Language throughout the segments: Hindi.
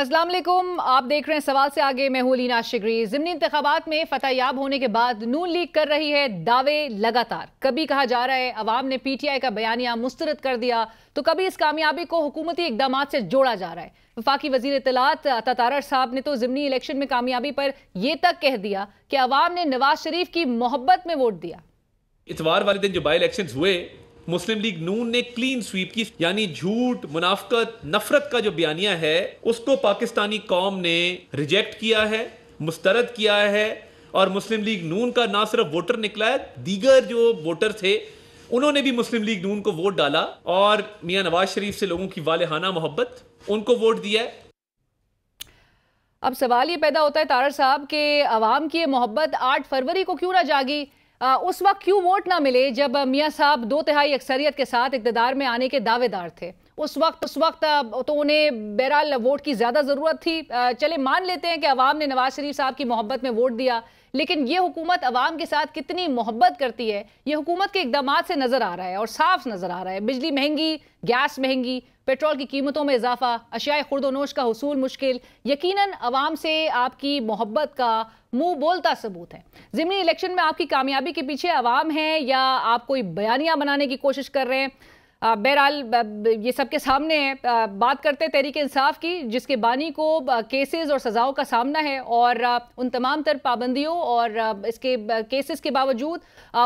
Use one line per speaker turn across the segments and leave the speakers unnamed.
असलम आप देख रहे हैं सवाल से आगे मैं हूं लीना शिगरी जिमनी इंतबात में फतेहयाब होने के बाद नून लीग कर रही है दावे लगातार कभी कहा जा रहा है अवाम ने पीटीआई का बयानिया मुस्तरद कर दिया तो कभी इस कामयाबी को हुकूमती इकदाम से जोड़ा जा रहा है वफाकी वजीर इतलात ततारर साहब ने तो ज़मनी इलेक्शन में कामयाबी पर यह तक कह दिया कि अवाम ने नवाज शरीफ की मोहब्बत में वोट दिया
इतवार वाले दिन जो बाई इलेक्शन हुए मुस्लिम लीग नून ने क्लीन स्वीप की यानी झूठ मुनाफ्त नफरत का जो बयानिया है उसको पाकिस्तानी कौम ने रिजेक्ट किया है मुस्तरद किया है और मुस्लिम लीग नून का ना सिर्फ वोटर निकला है दीगर जो वोटर थे उन्होंने भी मुस्लिम लीग नून को वोट डाला और मियां नवाज शरीफ से लोगों की वालेहाना मोहब्बत उनको वोट दिया है
अब सवाल ये पैदा होता है तारर साहब के अवाम की ये मोहब्बत 8 फरवरी को क्यों ना जागी उस वक्त क्यों वोट ना मिले जब मियाँ साहब दो तिहाई अक्सरियत के साथ इकतदार में आने के दावेदार थे उस वक्त उस वक्त तो उन्हें बहरहाल वोट की ज़्यादा ज़रूरत थी चले मान लेते हैं कि अवाम ने नवाज शरीफ साहब की मोहब्बत में वोट दिया लेकिन ये हुकूमत अवाम के साथ कितनी मोहब्बत करती है ये हुकूमत के इकदाम से नज़र आ रहा है और साफ नज़र आ रहा है बिजली महंगी गैस महंगी पेट्रोल की कीमतों में इजाफा अशियाए खुर्दोनोश का हसूल मुश्किल यकीनन अवाम से आपकी मोहब्बत का मुंह बोलता सबूत है जिमनी इलेक्शन में आपकी कामयाबी के पीछे आवाम है या आप कोई बयानियां बनाने की कोशिश कर रहे हैं बहरहाल ये सबके सामने है बात करते हैं तहरीक इंसाफ की जिसके बानी को केसेस और सज़ाओं का सामना है और उन तमाम तर पाबंदियों और इसके केसेस के बावजूद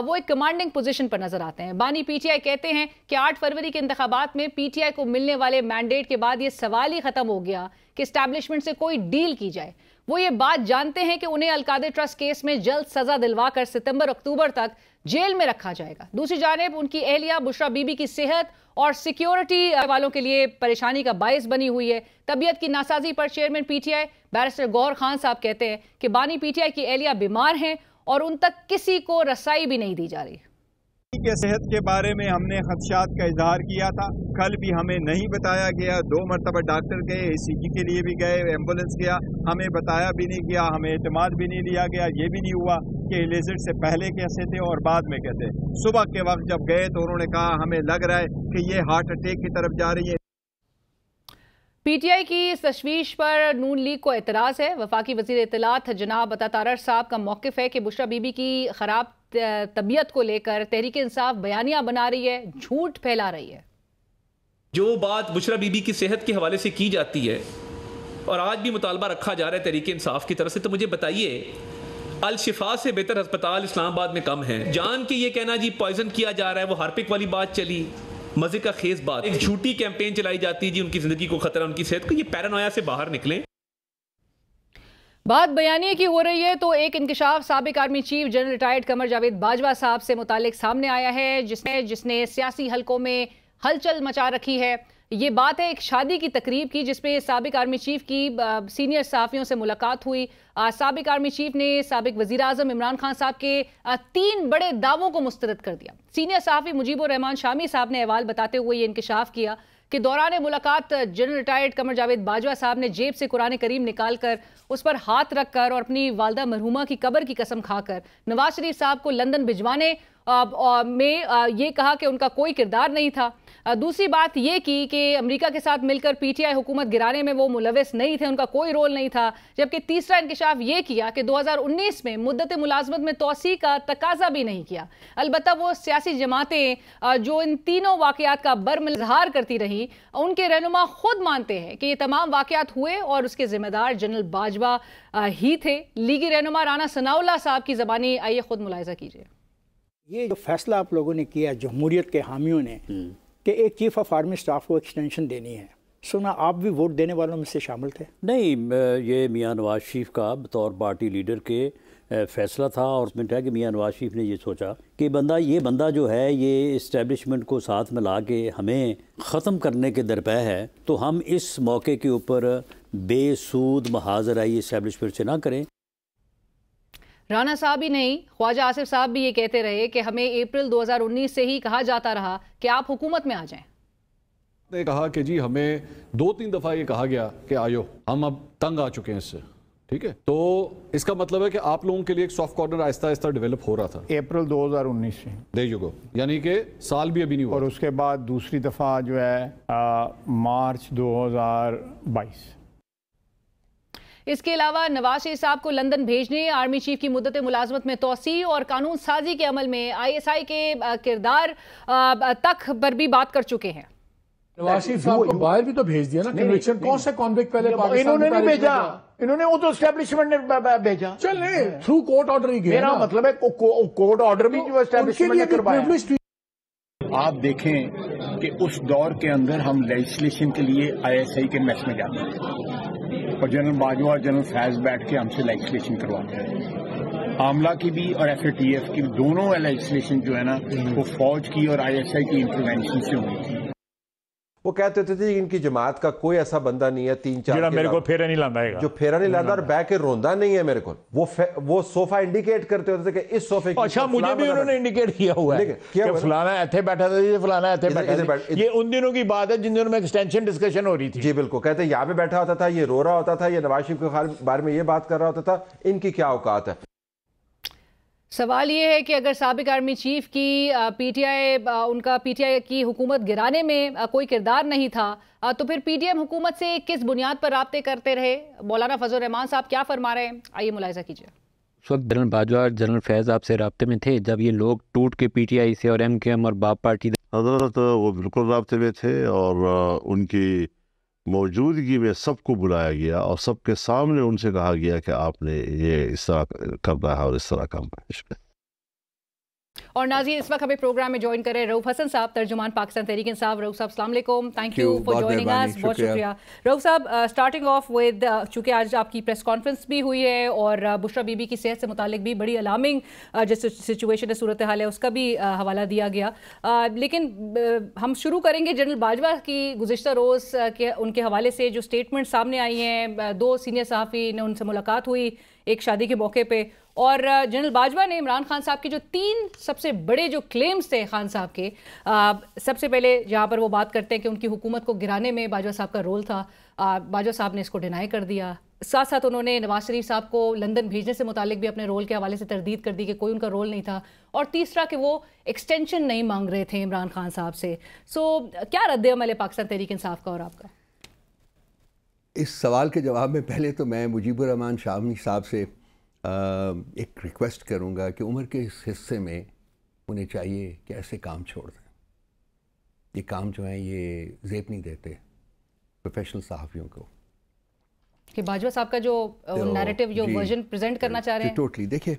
वो एक कमांडिंग पोजीशन पर नज़र आते हैं बानी पीटीआई कहते हैं कि 8 फरवरी के इंतबात में पीटीआई को मिलने वाले मैंडेट के बाद ये सवाल ही ख़त्म हो गया कि इस्टेब्लिशमेंट से कोई डील की जाए वो ये बात जानते हैं कि उन्हें अलकादे ट्रस्ट केस में जल्द सजा दिलवाकर सितंबर अक्टूबर तक जेल में रखा जाएगा दूसरी जानब उनकी अहलिया बुशरा बीबी की सेहत और सिक्योरिटी वालों के लिए परेशानी का बायस बनी हुई है तबीयत की नासाजी पर chairman PTI barrister Gohar Khan साहब कहते हैं कि बानी पीटीआई की एहलिया बीमार हैं और उन तक किसी को रसाई भी नहीं दी जा रही
के सेहत के बारे में हमने खदशात का इजहार किया था कल भी हमें नहीं बताया गया दो मरतबा डॉक्टर गए ए के लिए भी गए एम्बुलेंस गया हमें बताया भी नहीं गया हमें अतमाद भी नहीं लिया गया ये भी नहीं हुआ कि लेजर से पहले कैसे थे और बाद में कैसे सुबह के वक्त जब गए तो उन्होंने कहा हमें लग रहा है कि ये हार्ट अटैक की तरफ जा रही है
पीटीआई की इस तशवीश पर नून लीग को एतराज़ है वफाकी वजी इतलात जनाब अतातारर साहब का मौकफ है कि बुशरा बीबी की खराब तबीयत को लेकर तहरीक इंसाफ बयानियां बना रही है झूठ फैला रही है
जो बात बुशरा बीबी की सेहत के हवाले से की जाती है और आज भी मुतालबा रखा जा रहा है तहरीक इंसाफ की तरफ से तो मुझे बताइए अलशिफा से बेहतर अस्पताल इस्लामाबाद में कम है जान के ये कहना जी पॉइजन किया जा रहा है वो हार्पिक वाली बात चली मजे का खेस बात एक झूठी कैंपेन चलाई जाती है जी उनकी जिंदगी को खतरा उनकी सेहत को ये पैरानोया से बाहर निकले
बात बयानी की हो रही है तो एक इंकशाफ सबक army chief general retired Qamar Javed Bajwa साहब से मुतालिक सामने आया है जिसने जिसने सियासी हलकों में हलचल मचा रखी है ये बात है एक शादी की तकरीब की जिसपे सबक आर्मी चीफ की सीनियर सहाफ़ियों से मुलाकात हुई सबक आर्मी चीफ ने सबक वजीर अजम इमरान खान साहब के तीन बड़े दावों को मुस्तरद कर दिया सीनियर सहाफ़ी मुजीबर रहमान शामी साहब ने अहवाल बताते हुए ये इंकशाफ किया कि दौरान मुलाकात जनरल रिटायर्ड कमर जावेद बाजवा साहब ने जेब से कुरान करीम निकाल कर उस पर हाथ रखकर और अपनी वालदा मरहुमा की कबर की कसम खाकर नवाज शरीफ साहब को लंदन भिजवाने में ये कहा कि उनका कोई किरदार नहीं था दूसरी बात यह की कि अमेरिका के साथ मिलकर पीटीआई हुकूमत गिराने में वो मुलविस नहीं थे उनका कोई रोल नहीं था जबकि तीसरा इंकशाफ ये किया कि 2019 में मुद्दत मुलाजमत में तोसी का तकाजा भी नहीं किया अलबत् वो सियासी जमातें जो इन तीनों वाक़ात का बर्म इजहार करती रहीं उनके रहनुमा खुद मानते हैं कि ये तमाम वाक़ात हुए और उसके जिम्मेदार जनरल बाजवा ही थे लीगी रहनुमा राना सनाउल्ला साहब की जबानी आइए खुद मुलायजा कीजिए
ये जो फैसला आप लोगों ने किया जमहूरियत के हामियों ने हम्म। कि एक चीफ ऑफ आर्मी स्टाफ को एक्सटेंशन देनी है सुना आप भी वोट देने वालों में से शामिल थे
नहीं ये मियाँ नवाज शरीफ का बतौर पार्टी लीडर के फैसला
था और उसमें था कि मियाँ नवाज शरीफ ने ये सोचा कि बंदा ये बंदा जो है ये इस्टेब्लिशमेंट को साथ में ला के हमें ख़त्म करने के दरपय है तो हम इस मौके के ऊपर बेसूद महाजराई इस्टेबलिशमेंट से ना करें
राणा साहब ही नहीं ख्वाजा आसिफ साहब भी ये कहते रहे कि हमें अप्रैल 2019 से ही कहा जाता रहा कि आप हुकूमत में आ जाएं
ने कहा कि जी हमें दो तीन दफ़ा ये कहा गया कि आयो हम अब तंग आ चुके हैं इससे ठीक है तो इसका मतलब है कि आप लोगों के लिए एक सॉफ्ट कॉर्नर आहिस्ता आहिस्ता डेवलप हो रहा था अप्रैल 2019 में
दे जुगो यानी कि साल भी अभी नहीं हुआ
और उसके बाद दूसरी दफ़ा जो है आ, मार्च 2022
इसके अलावा नवाज शरीफ साहब को लंदन भेजने आर्मी चीफ की मुद्दत मुलाजमत में तोसी और कानून साजी के अमल में आईएसआई के किरदार तक पर भी बात कर चुके हैं
नवाज शरीफ साहब को बाहर भी तो भेज दिया ना कौन सा पहले इन्होंने नहीं भेजा इन्होंने वो तो स्टैब्लिशमेंट ने भेजा
चल थ्रू कोर्ट ऑर्डर
ही मेरा मतलब है कोर्ट ऑर्डर भी तो जो स्टैब्लिशमेंट आप देखें कि उस दौर के अंदर हम लेजिस्लेशन के लिए आईएसआई के मैच में जाते हैं और जनरल बाजवा और जनरल फैज बैठ के हमसे लेजिस्लेशन करवाते हैं आमला की भी और एफएटीएफ की दोनों लेजिस्लेशन जो है ना हम्म। वो फौज की और आईएसआई की
इंटरवेंशन से होगी वो कहते थे ਸੀ ਇਨਕੀ ਜਮਾਤ ਦਾ ਕੋਈ ਐਸਾ ਬੰਦਾ ਨਹੀਂ ਹੈ ਤਿੰਨ ਚਾਰ
ਜਿਹੜਾ ਮੇਰੇ ਕੋਲ
ਫੇਰਾ ਨਹੀਂ ਲਾਂਦਾ ਹੈਗਾ नहीं लाता और
बह के रोंदा नहीं है मेरे को वो वो सोफा इंडिकेट
करते होते थे कि इस सोफे की अच्छा मुझे भी उन्होंने इंडिकेट किया हुआ है फलाना ऐसे बैठा था फलाना ऐसे बैठा ये उन दिनों की बात है जिन दिनों में एक्सटेंशन डिस्कशन हो रही थी जी बिल्कुल कहते यहाँ पे बैठा होता
था ये रो रहा होता था ये नवाज शरीफ के बारे में ये बात कर रहा होता था इनकी क्या औकात है
सवाल ये है कि अगर सबक आर्मी चीफ की पीटीआई उनका पीटीआई की हुकूमत गिराने में कोई किरदार नहीं था तो फिर पीटीएम हुकूमत से किस बुनियाद पर रबते करते रहे मौलाना फजल रहमान साहब क्या फरमा रहे हैं आइए मुलायजा कीजिए
उस वक्त जनरल बाजवा और जनरल फैज़ आपसे रबते में थे जब ये लोग टूट के पीटीआई से और एम के एम और बाप पार्टी
हजरत वो बिल्कुल रबते में थे और उनकी मौजूदगी में सबको बुलाया गया और सबके सामने उनसे कहा गया कि आपने ये इस तरह करना है और इस तरह काम है
और नाजी इस वक्त हमें प्रोग्राम में ज्वाइन करें रऊफ हसन साहब तर्जुमान पाकिस्तान तहरीक साहब रऊफ साहब Aslam thank you for joining us बहुत शुक्रिया रऊफ साहब स्टार्टिंग ऑफ विद चूंकि आज आपकी प्रेस कॉन्फ्रेंस भी हुई है और बुशरा बीबी की सेहत से मुतक भी बड़ी अलार्मिंग जो सिचुएशन है सूरत हाल है उसका भी हवाला दिया गया लेकिन हम शुरू करेंगे जनरल बाजवा की गुजशत रोज़ के उनके हवाले से जो स्टेटमेंट सामने आई हैं दो सीनियर सहाफ़ी ने उनसे मुलाकात हुई एक शादी के मौके पर और जनरल बाजवा ने इमरान खान साहब के जो तीन सबसे बड़े जो क्लेम्स थे खान साहब के आ, सबसे पहले जहाँ पर वो बात करते हैं कि उनकी हुकूमत को गिराने में बाजवा साहब का रोल था आ, बाजवा साहब ने इसको डिनाई कर दिया साथ साथ उन्होंने नवाज शरीफ साहब को लंदन भेजने से मुतल भी अपने रोल के हवाले से तरदीद कर दी कि कोई उनका रोल नहीं था और तीसरा कि वो एक्सटेंशन नहीं मांग रहे थे इमरान खान साहब से सो क्या रद्द अमल है पाकिस्तान तहरीक इंसाफ का और आपका
इस सवाल के जवाब में पहले तो मैं मुजीबरहमान शामी साहब से एक रिक्वेस्ट करूँगा कि उम्र के इस हिस्से में उन्हें चाहिए कि ऐसे काम छोड़ दें ये काम जो है ये जेब नहीं देते प्रोफेशनल सहाफ़ियों को
कि बाजवा साहब का जो नैरेटिव तो जो वर्जन प्रेजेंट करना चाह रहे हैं
टोटली तो देखिए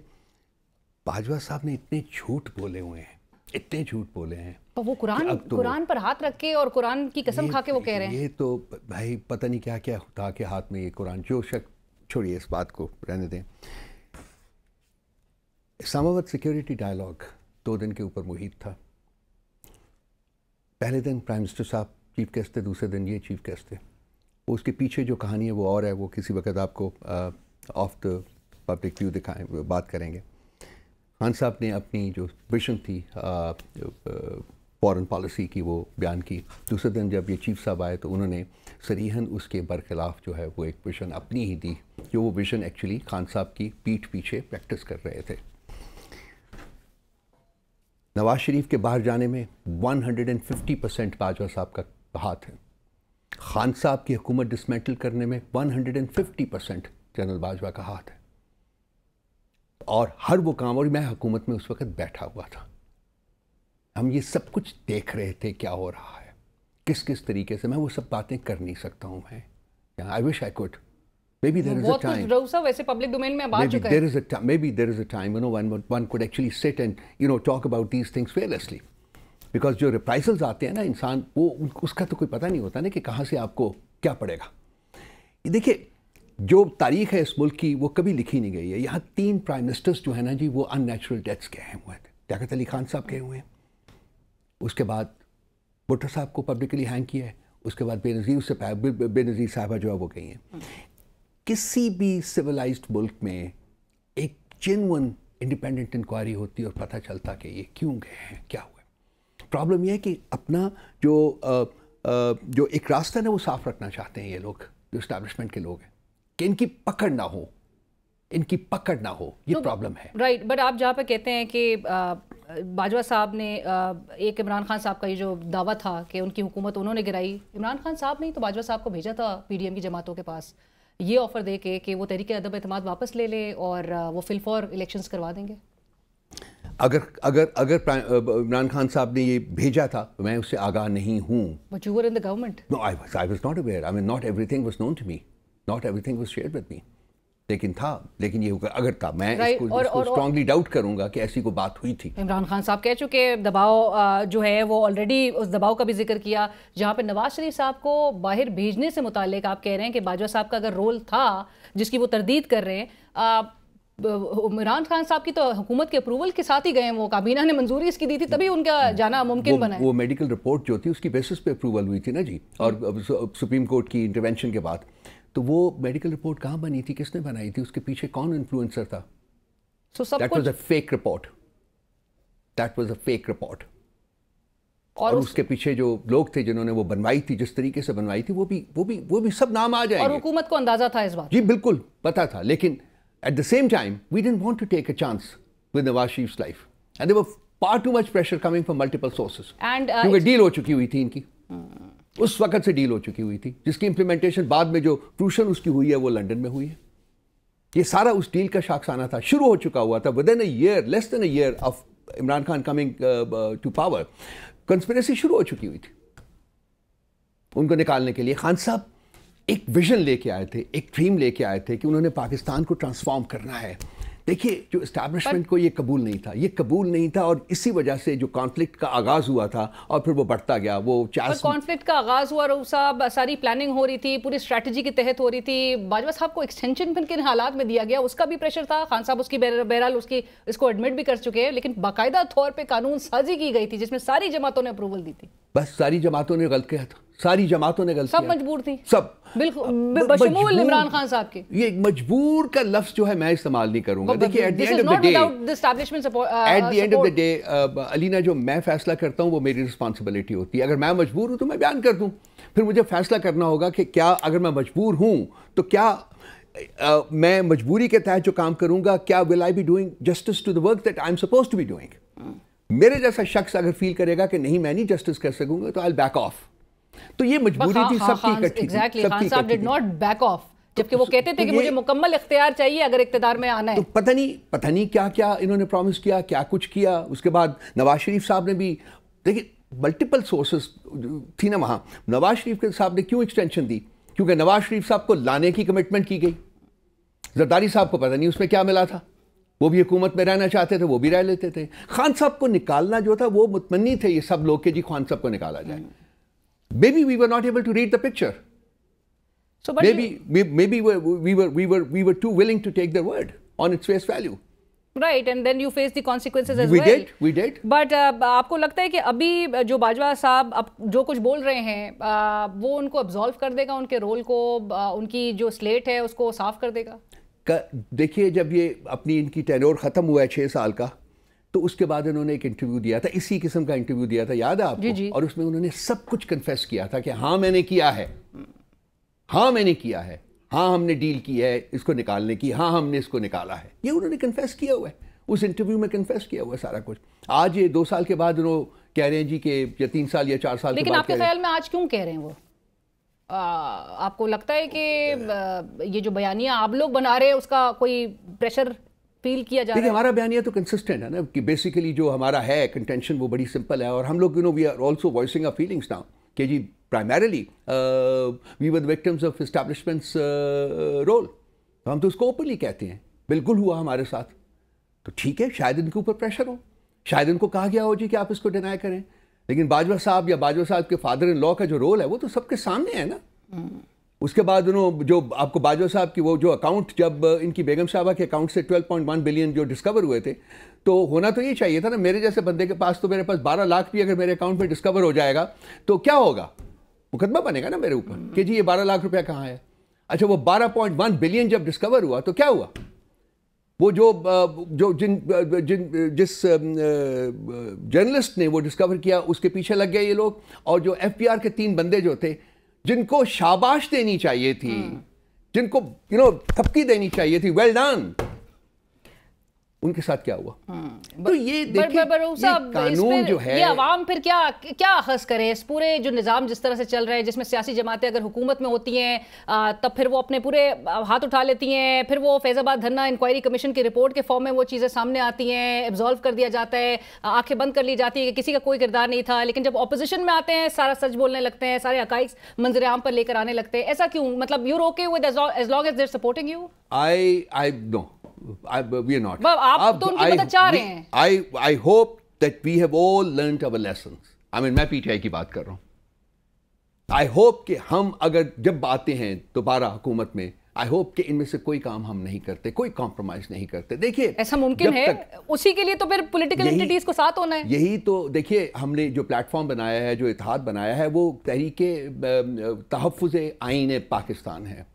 बाजवा साहब ने इतने झूठ बोले हुए हैं इतने झूठ बोले हैं
पर वो कुरान तो कुरान पर हाथ रख के और कुरान की कसम खा के वो कह रहे हैं
ये तो भाई पता नहीं क्या क्या था के हाथ में ये कुरान जो शक छोड़िए इस बात को रहने दें इस्लामाबाद सिक्योरिटी डायलॉग दो दिन के ऊपर मुहित था पहले दिन प्राइम मिनिस्टर साहब चीफ गेस्ट थे दूसरे दिन ये चीफ गेस्ट थे उसके पीछे जो कहानी है वो और है वो किसी वक्त आपको ऑफ द पब्लिक व्यू दिखाएं बात करेंगे खान साहब ने अपनी जो विशन थी फॉरेन uh, पॉलिसी uh, की वो बयान की दूसरे दिन जब ये चीफ साहब आए तो उन्होंने सरीहन उसके बरखिलाफ़ जो है वो एक विशन अपनी ही दी जो वो विशन एक्चुअली खान साहब की पीठ पीछे प्रैक्टिस कर रहे थे नवाज शरीफ के बाहर जाने में 150 परसेंट बाजवा साहब का हाथ है खान साहब की हुकूमत डिसमेंटल करने में 150 परसेंट जनरल बाजवा का हाथ है और हर वो काम और मैं हुकूमत में उस वक्त बैठा हुआ था हम ये सब कुछ देख रहे थे क्या हो रहा है किस किस तरीके से मैं वो सब बातें कर नहीं सकता हूँ मैं I wish I could Maybe there is a
time. public domain Maybe there is
a time. Maybe there is a time. You know, when one could actually sit and you know talk about these things fearlessly. Because जो रिप्राइसल्स आते हैं ना इंसान वो उसका तो कोई पता नहीं होता ना कि कहाँ से आपको क्या पड़ेगा देखिए जो तारीख है इस मुल्क की वो कभी लिखी नहीं गई है यहाँ तीन प्राइम मिनिस्टर्स जो है ना जी वो अननेचुरल डेथ्स के हैं हुए थे त्यागत अली खान साहब के हुए हैं उसके बाद भुट्टो साहब को पब्लिकली हैंग किया है उसके बाद बेनज़ीर से बेनज़ीर साहबा जो है वो गई हैं किसी भी सिविलाइज्ड मुल्क में एक जेनवन इंडिपेंडेंट इंक्वायरी होती और पता चलता कि ये क्यों गए हैं क्या है प्रॉब्लम यह है कि अपना जो आ, आ, जो एक रास्ता है वो साफ रखना चाहते हैं ये लोग जो स्टैब्लिशमेंट के लोग हैं कि इनकी पकड़ ना हो इनकी पकड़ ना हो ये तो, प्रॉब्लम है
राइट बट आप जहाँ पर कहते हैं कि बाजवा साहब ने एक इमरान खान साहब का ये जो दावा था कि उनकी हुकूमत उन्होंने गिराई इमरान खान साहब ने तो बाजवा साहब को भेजा था पीडीएम की जमातों के पास ये ऑफर दे के कि वो तहरीक अदब अतमाद वापस ले लें और वो फिल फॉर इलेक्शन करवा देंगे
अगर अगर अगर इमरान खान साहब ने ये भेजा था तो मैं उससे आगाह नहीं हूँ
but you were in the government
no I was I was not aware I mean not everything was known to me not everything was shared with me लेकिन था लेकिन ये होगा अगर था मैं इसको, और, इसको स्ट्रांगली डाउट करूंगा कि ऐसी को बात हुई थी
इमरान खान साहब कह चुके दबाव जो है वो ऑलरेडी उस दबाव का भी जिक्र किया जहाँ पे नवाज शरीफ साहब को बाहर भेजने से मुतल आप कह रहे हैं कि बाजवा साहब का अगर रोल था जिसकी वो तरदीद कर रहे हैं इमरान खान साहब की तो हुकूमत के अप्रूवल के साथ ही गए वो काबीना ने मंजूरी इसकी दी थी तभी उनका हाँ। जाना मुमकिन बना
वो मेडिकल रिपोर्ट जो थी उसकी बेसिस पे अप्रूवल हुई थी ना जी और हम्म। सुप्रीम कोर्ट की इंटरवेंशन के बाद तो वो मेडिकल रिपोर्ट कहाँ बनी थी किसने बनाई थी उसके पीछे कौन इन्फ्लुएंसर था सो सब that was a fake report that was a fake report
और, और उस...
उसके पीछे जो लोग थे जिन्होंने वो बनवाई थी जिस तरीके से बनवाई थी वो भी वो भी वो भी सब नाम आ जाएंगे और हुकूमत
को अंदाजा था इस बात
जी बिल्कुल पता था लेकिन at the same time we didn't want to take a chance with Nawaz Sharif life and there far too much pressure coming from multiple sources. And uh, क्योंकि डील हो चुकी हुई थी इनकी hmm. उस वक्त से डील हो चुकी हुई थी जिसकी इंप्लीमेंटेशन बाद में जो क्रूशल उसकी हुई है वो लंदन में हुई है ये सारा उस डील का शाखसाना था शुरू हो चुका हुआ था within year less than year of Imran Khan coming to power conspiracy शुरू हो चुकी हुई थी उनको निकालने के लिए खान साहब एक विजन लेके आए थे एक ड्रीम लेके आए थे कि उन्होंने पाकिस्तान को ट्रांसफॉर्म करना है देखिए जो इस्टेब्लिशमेंट को ये कबूल नहीं था ये कबूल नहीं था और इसी वजह से जो कॉन्फ्लिक्ट का आगाज हुआ था और फिर वो बढ़ता गया वो चार
कॉन्फ्लिक्ट का आगाज हुआ और साहब सारी प्लानिंग हो रही थी पूरी स्ट्रैटेजी के तहत हो रही थी बाजवा साहब को एक्सटेंशन फिर किन हालात में दिया गया उसका भी प्रेशर था खान साहब उसकी बहरहाल उसकी इसको एडमिट भी कर चुके हैं लेकिन बाकायदा तौर पर कानून साजी की गई थी जिसमें सारी जमातों ने अप्रूवल दी थी
बस सारी जमातों ने गलत किया था सारी जमातों ने गलत सब मजबूर थी सब
बिल्कुल इमरान खान साहब के
ये मजबूर का लफ्ज जो है मैं इस्तेमाल नहीं करूंगा देखिए at the end of the day
at end of the
day अलीना जो मैं फैसला करता हूँ वो मेरी रिस्पॉन्सिबिलिटी होती है अगर मैं मजबूर हूँ तो मैं बयान कर दूँ फिर मुझे फैसला करना होगा कि क्या अगर मैं मजबूर हूँ तो क्या Uh, मैं मजबूरी के तहत जो काम करूंगा क्या will I be doing justice to the work that I am suppose to be doing मेरे जैसा शख्स अगर फील करेगा कि नहीं मैं नहीं जस्टिस कर सकूंगा तो आई बैक ऑफ तो ये मजबूरी हाँ, थी हाँ, सबकी हाँ, इकट्ठी एग्जैक्टली खान साहब डिड
नॉट बैक ऑफ जबकि वो तो कहते थे कि तो मुझे मुकम्मल इख्तियार चाहिए अगर इकतदार में आना है तो पता नहीं
पता नहीं क्या क्या इन्होंने प्रॉमिस किया क्या कुछ किया उसके बाद नवाज शरीफ साहब ने भी देखिए मल्टीपल सोर्सेस थी ना वहाँ नवाज शरीफ के साहब ने क्यों एक्सटेंशन दी क्योंकि नवाज शरीफ साहब को लाने की कमिटमेंट की गई जरदारी साहब को पता नहीं उसमें क्या मिला था वो भी हुकूमत में रहना चाहते थे वो भी रह लेते थे खान साहब को निकालना जो था वो मुतमनी थे ये सब लोग के जी खान साहब को निकाला जाए Maybe we were not able to read the picture. So, but maybe you, maybe we, we were we were we were too willing to take their word on its face value.
Right and then you face the consequences as well we did but आपको लगता है कि अभी uh, जो बाजवा साहब अब जो कुछ बोल रहे हैं uh, वो उनको अब्जॉल्व कर देगा उनके रोल को uh, उनकी जो स्लेट है उसको साफ कर देगा
देखिए जब ये अपनी इनकी टेनोर ख़त्म हुआ है छः साल का तो उसके बाद इन्होंने एक इंटरव्यू दिया था इसी किस्म का इंटरव्यू दिया था याद है आपको जी जी। और उसमें उन्होंने सब कुछ कन्फेस किया था कि हाँ मैंने किया है हाँ मैंने किया है हाँ हमने डील की है इसको निकालने की हाँ हमने इसको निकाला है ये उन्होंने कन्फेस किया हुआ है उस इंटरव्यू में कन्फेस किया हुआ है सारा कुछ आज ये दो साल के बाद उन्होंने कह रहे हैं जी के या तीन साल या चार साल लेकिन आपके ख्याल
में आज क्यों कह रहे हैं वो आ, आपको लगता है कि ये जो बयानिया आप लोग बना रहे हैं उसका कोई प्रेशर अपील किया जा रहा है हमारा बयान
यह तो कंसिस्टेंट है ना कि बेसिकली जो हमारा है कंटेंशन वो बड़ी सिंपल है और हम लोग you know we are also voicing our feelings now के जी primarily we were victims of establishment's role हम तो उसको ओपनली कहते हैं बिल्कुल हुआ हमारे साथ तो ठीक है शायद इनके ऊपर प्रेशर हो शायद इनको कहा गया हो जी कि आप इसको डिनाई करें लेकिन बाजवा साहब या बाजवा साहब के फादर इन लॉ का जो रोल है वो तो सबके सामने है ना हम्म। उसके बाद उन्होंने जो आपको बाजवा साहब की वो जो अकाउंट जब इनकी बेगम साहबा के अकाउंट से 12.1 बिलियन जो डिस्कवर हुए थे तो होना तो ये चाहिए था ना मेरे जैसे बंदे के पास तो मेरे पास 12 लाख भी अगर मेरे अकाउंट में डिस्कवर हो जाएगा तो क्या होगा मुकदमा बनेगा ना मेरे ऊपर कि जी ये बारह लाख रुपया कहाँ है अच्छा वो 12.1 बिलियन जब डिस्कवर हुआ तो क्या हुआ वो जो जो जिन जिन जिस जर्नलिस्ट ने वो डिस्कवर किया उसके पीछे लग गए ये लोग और जो एफ के तीन बंदे जो थे जिनको शाबाश देनी चाहिए थी जिनको यू नो थपकी देनी चाहिए थी वेल well डन उनके साथ क्या
हुआ हाँ, तो ये देखिए कानून जो है ये आवाम फिर क्या क्या अखज करे इस पूरे जो निज़ाम जिस तरह से चल रहा है जिसमें सियासी जमातें अगर हुकूमत में होती हैं तब फिर वो अपने पूरे हाथ उठा लेती हैं फिर वो फैज़ाबाद धरना इंक्वायरी कमीशन की रिपोर्ट के फॉर्म में वो चीज़ें सामने आती हैं एब्जॉल्व कर दिया जाता है आंखें बंद कर ली जाती है कि किसी का कोई किरदार नहीं था लेकिन जब अपोजिशन में आते हैं सारा सच बोलने लगते हैं सारे हकाइक मंजर आम पर लेकर आने लगते हैं ऐसा क्यों मतलब यू रोके हुए supporting you
I I know we are not. आप तो उनकी मदद चाह रहे हैं. I I hope that we have all learnt our lessons. I mean मैं पीटीआई की बात कर रहा हूँ. I hope कि हम अगर जब आते हैं दोबारा हुकूमत में आई होप कि इनमें से कोई काम हम नहीं करते कोई कॉम्प्रोमाइज नहीं करते देखिए
ऐसा मुमकिन है उसी के लिए तो फिर पॉलिटिकल एंटिटीज को साथ होना है
यही तो देखिए हमने जो प्लेटफॉर्म बनाया है जो इतिहाद बनाया है वो तहरीके तहफ़ आइन पाकिस्तान है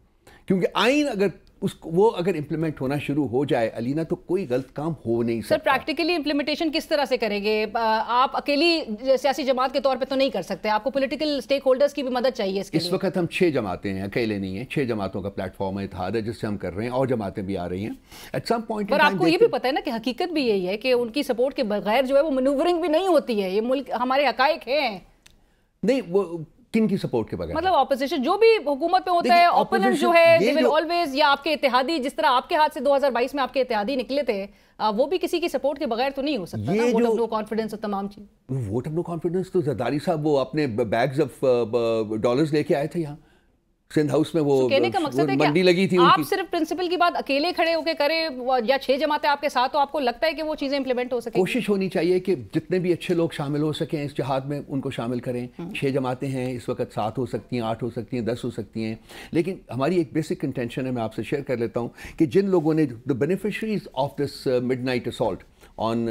क्योंकि आइन अगर उसको वो अगर इम्प्लीमेंट होना शुरू हो जाए अलीना तो कोई गलत काम हो नहीं
सर प्रैक्टिकली इम्प्लीमेंटेशन किस तरह से करेंगे आप अकेली सियासी जमात के तौर पे तो नहीं कर सकते आपको पॉलिटिकल स्टेक होल्डर्स की भी मदद चाहिए इसके इस
वक्त हम छः जमातें हैं अकेले नहीं है छः जमातों का प्लेटफॉर्म है इतिहाद है जिससे हम कर रहे हैं और जमातें भी आ रही हैं एट सम पॉइंट पर आपको ये
भी पता है ना कि हकीकत भी यही है कि उनकी सपोर्ट के बगैर जो है वो मनूवरिंग भी नहीं होती है ये मुल्क हमारे हकायक हैं
नहीं वो किन की सपोर्ट के बगैर
मतलब ऑपोजिशन जो भी हुकूमत में होता है ओपोनेंट जो है दे विल ऑलवेज या आपके इतिहादी जिस तरह आपके हाथ से 2022 में आपके इतिहादी निकले थे वो भी किसी की सपोर्ट के बगैर तो नहीं हो सकता ना वोट ऑफ नो कॉन्फिडेंस और तमाम चीज
वोट ऑफ नो कॉन्फिडेंस तो जरदारी साहब वो अपने बैग्स ऑफ डॉलर्स लेके आए थे यहाँ सिंध हाउस में वो कहने का मकसद है मंडी लगी थी आप सिर्फ
प्रिंसिपल की बात अकेले खड़े होकर करें या छह जमाते आपके साथ तो आपको लगता है कि वो चीजें इंप्लीमेंट हो सके कोशिश
होनी चाहिए कि जितने भी अच्छे लोग शामिल हो सके इस जहाद में उनको शामिल करें हम्म। छह जमाते हैं इस वक्त सात हो सकती हैं आठ हो सकती हैं दस हो सकती हैं लेकिन हमारी एक बेसिक कंटेंशन है मैं आपसे शेयर कर लेता हूँ कि जिन लोगों ने the beneficiaries of this midnight assault on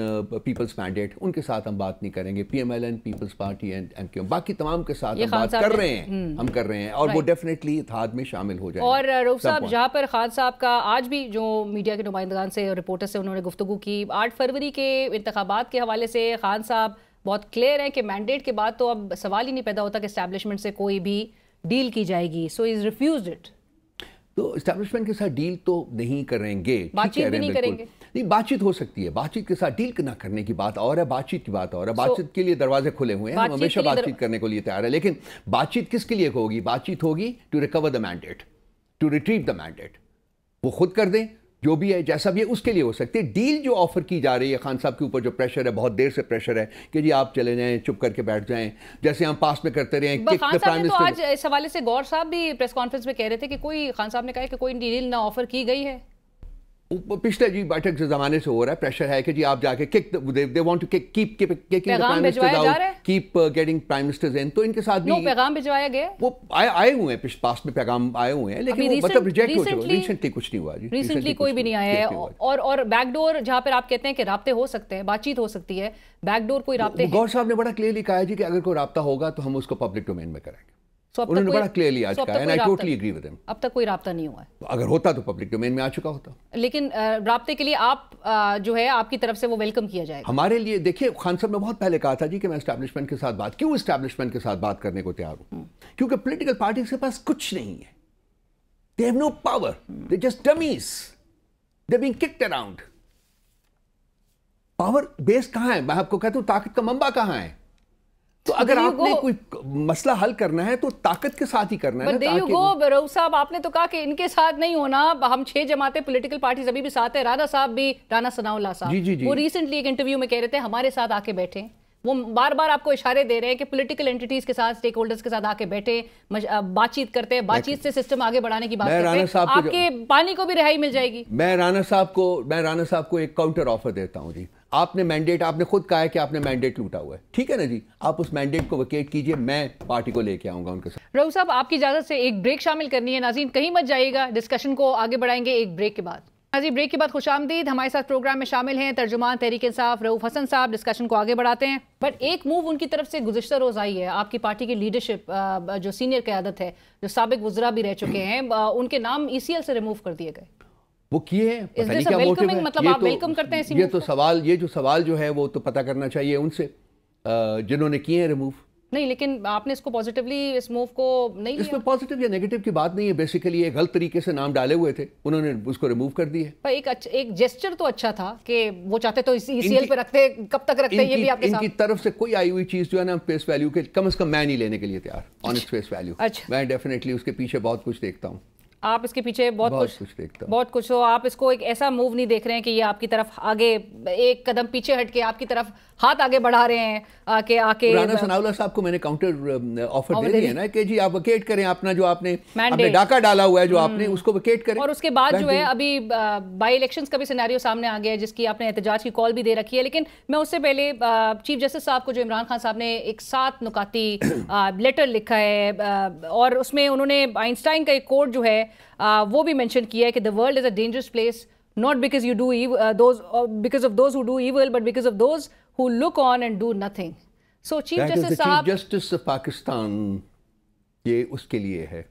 people's mandate उनके साथ हम बात नहीं करेंगे P M L N People's Party and M Q बाकी तमाम के साथ हम बात कर रहे हैं हम्म। हम कर रहे हैं और वो डेफिनेटली इतिहाद में शामिल हो जाए और uh, रूफ साहब जहाँ
पर खान साहब का आज भी जो मीडिया के नुमाइंदान से और रिपोर्टर से उन्होंने गुफ्तु की आठ फरवरी के इंतबात के हवाले से खान साहब बहुत क्लियर है कि मैंडेट के बाद तो अब सवाल ही नहीं पैदा होता कि इस्टेब्लिशमेंट से कोई भी डील की जाएगी सो इज रिफ्यूज इट
तो इस्टेब्लिशमेंट के साथ डील तो नहीं करेंगे बातचीत भी नहीं करेंगे नहीं बातचीत हो सकती है बातचीत के साथ डील ना करने की बात और है बातचीत की बात और है बातचीत के लिए दरवाजे खुले हुए हैं हम हमेशा बातचीत करने को लिए तैयार है लेकिन बातचीत किसके लिए होगी बातचीत होगी to recover the mandate to retrieve the mandate वो खुद कर दें जो भी है जैसा भी है उसके लिए हो सकती है डील जो ऑफर की जा रही है खान साहब के ऊपर जो प्रेशर है बहुत देर से प्रेशर है कि जी आप चले जाएं चुप करके बैठ जाएं जैसे हम पास में करते रहे खान तो आज
इस हवाले से गौर साहब भी प्रेस कॉन्फ्रेंस में कह रहे थे कि कोई खान साहब ने कहा कि कोई डील ना ऑफर की गई है
पिछले जी बैठक से जमाने से हो रहा है प्रेशर है कि जी आप जाके किक दे दे want to kick keep kicking the prime minister out keep getting prime ministers in तो इनके साथ भी नो पैगाम
भिजवाया गया वो
आए आए हुए हैं पिछ पास में पैगाम आए हुए हैं लेकिन वो मतलब रिजेक्ट हो चुका रिसेंटली कुछ नहीं हुआ जी रिसेंटली कोई भी नहीं आया है
और और बैक डोर जहां पर आप कहते हैं कि रास्ते हो सकते हैं बातचीत हो सकती है बैक डोर कोई रास्ते गौर
साहब ने बड़ा क्लियरली कहा है जी कि अगर कोई रास्ता होगा तो हम उसको पब्लिक डोमेन में करेंगे
उन्होंने बड़ा क्लियरली आज कहा and I totally agree with him अब तक कोई रबता नहीं हुआ है
अगर होता तो पब्लिक डोमेन में आ चुका होता
लेकिन रबते के लिए आप जो है आपकी तरफ से वो वेलकम किया जाएगा
हमारे लिए देखिए खान साहब ने बहुत पहले कहा था जी कि मैं इस्टेब्लिशमेंट के साथ बात क्यों इस्टेब्लिशमेंट के साथ बात करने को तैयार हूं हम्म। क्योंकि पोलिटिकल पार्टी के पास कुछ नहीं है they have no power they just dummies they being kicked around power base कहां है मैं आपको कहता हूं ताकत का मंबा कहां है तो अगर आपने कोई मसला हल करना है तो ताकत के साथ ही करना है
गो साहब आपने तो कहा कि इनके साथ नहीं होना हम छह जमाते पॉलिटिकल पार्टीज अभी भी साथ है राणा साहब भी राणा सनाउल्ला साहब वो रिसेंटली एक इंटरव्यू में कह रहे थे हमारे साथ आके बैठे वो बार बार आपको इशारे दे रहे हैं कि पॉलिटिकल एंटिटीज के साथ स्टेक होल्डर्स के साथ आके बैठे बातचीत करते हैं बातचीत से सिस्टम आगे बढ़ाने की बात करते हैं आपके पानी को भी रिहाई मिल जाएगी
मैं राना साहब को मैं राना साहब को एक काउंटर ऑफर देता हूँ जी आपने मैंडेट आपने खुद कहा है कि आपने मैंडेट लूटा हुआ है ठीक है ना जी आप उस मैंडेट को वकेट कीजिए मैं पार्टी को लेके आऊंगा उनके साथ
रहू साहब आपकी इजाजत से एक ब्रेक शामिल करनी है नाजीन कहीं मत जाइएगा डिस्कशन को आगे बढ़ाएंगे एक ब्रेक के बाद जी ब्रेक के बाद खुश आमदीद हमारे साथ प्रोग्राम में शामिल हैं तर्जुमान तहरीक इंसाफ रऊफ हसन साहब डिस्कशन को आगे बढ़ाते हैं बट एक मूव उनकी तरफ से गुजशत रोज़ आई है आपकी पार्टी की लीडरशिप जो सीनियर क्यादत है जो सबक वजरा भी रह चुके हैं उनके नाम ई सी एल से रिमूव कर दिए गए
वो किए हैं मतलब आप वेलकम तो करते हैं ये तो सवाल ये जो सवाल जो है वो तो पता करना चाहिए उनसे जिन्होंने किए हैं रिमूव
नहीं लेकिन आपने इसको पॉजिटिवली इस मूव को नहीं
इसमें पॉजिटिव या नेगेटिव की बात नहीं है बेसिकली ये गलत तरीके से नाम डाले हुए थे उन्होंने उसको रिमूव कर दिया
पर एक अच्छा, एक जेस्चर तो अच्छा था कि वो चाहते तो इसी ईसीएल पे रखते कब तक रखते ये भी आपके इनकी
तरफ से कोई आई हुई चीज जो है ना फेस वैल्यू के कम अज कम मैं नहीं लेने के लिए तैयार ऑनेस्ट फेस वैल्यू मैं डेफिनेटली उसके पीछे बहुत कुछ देखता हूँ
आप इसके पीछे बहुत, बहुत कुछ, कुछ देखता बहुत कुछ हो आप इसको एक ऐसा मूव नहीं देख रहे हैं कि ये आपकी तरफ आगे एक कदम पीछे हट के आपकी तरफ हाथ आगे बढ़ा रहे हैं आके आके सनावला
साहब को मैंने काउंटर ऑफर um, दे, दिया है ना कि जी आप वकेट करें अपना जो आपने डाका डाला हुआ है जो हम्म। आपने उसको
वकेट करें और उसके बाद जो है अभी बाई इलेक्शंस का भी सिनेरियो सामने आ गया है जिसकी आपने एहतजाज की कॉल भी दे रखी है लेकिन मैं उससे पहले चीफ जस्टिस साहब को जो इमरान खान साहब ने एक साथ नुकाती लेटर लिखा है और उसमें उन्होंने आइंस्टाइन का एक कोड जो है है वो भी मैंशन किया है कि the world is a dangerous place not because you do because of those who do evil but because of those who look on and do nothing so chief justice साहब
जस्टिस पाकिस्तान ये उसके लिए है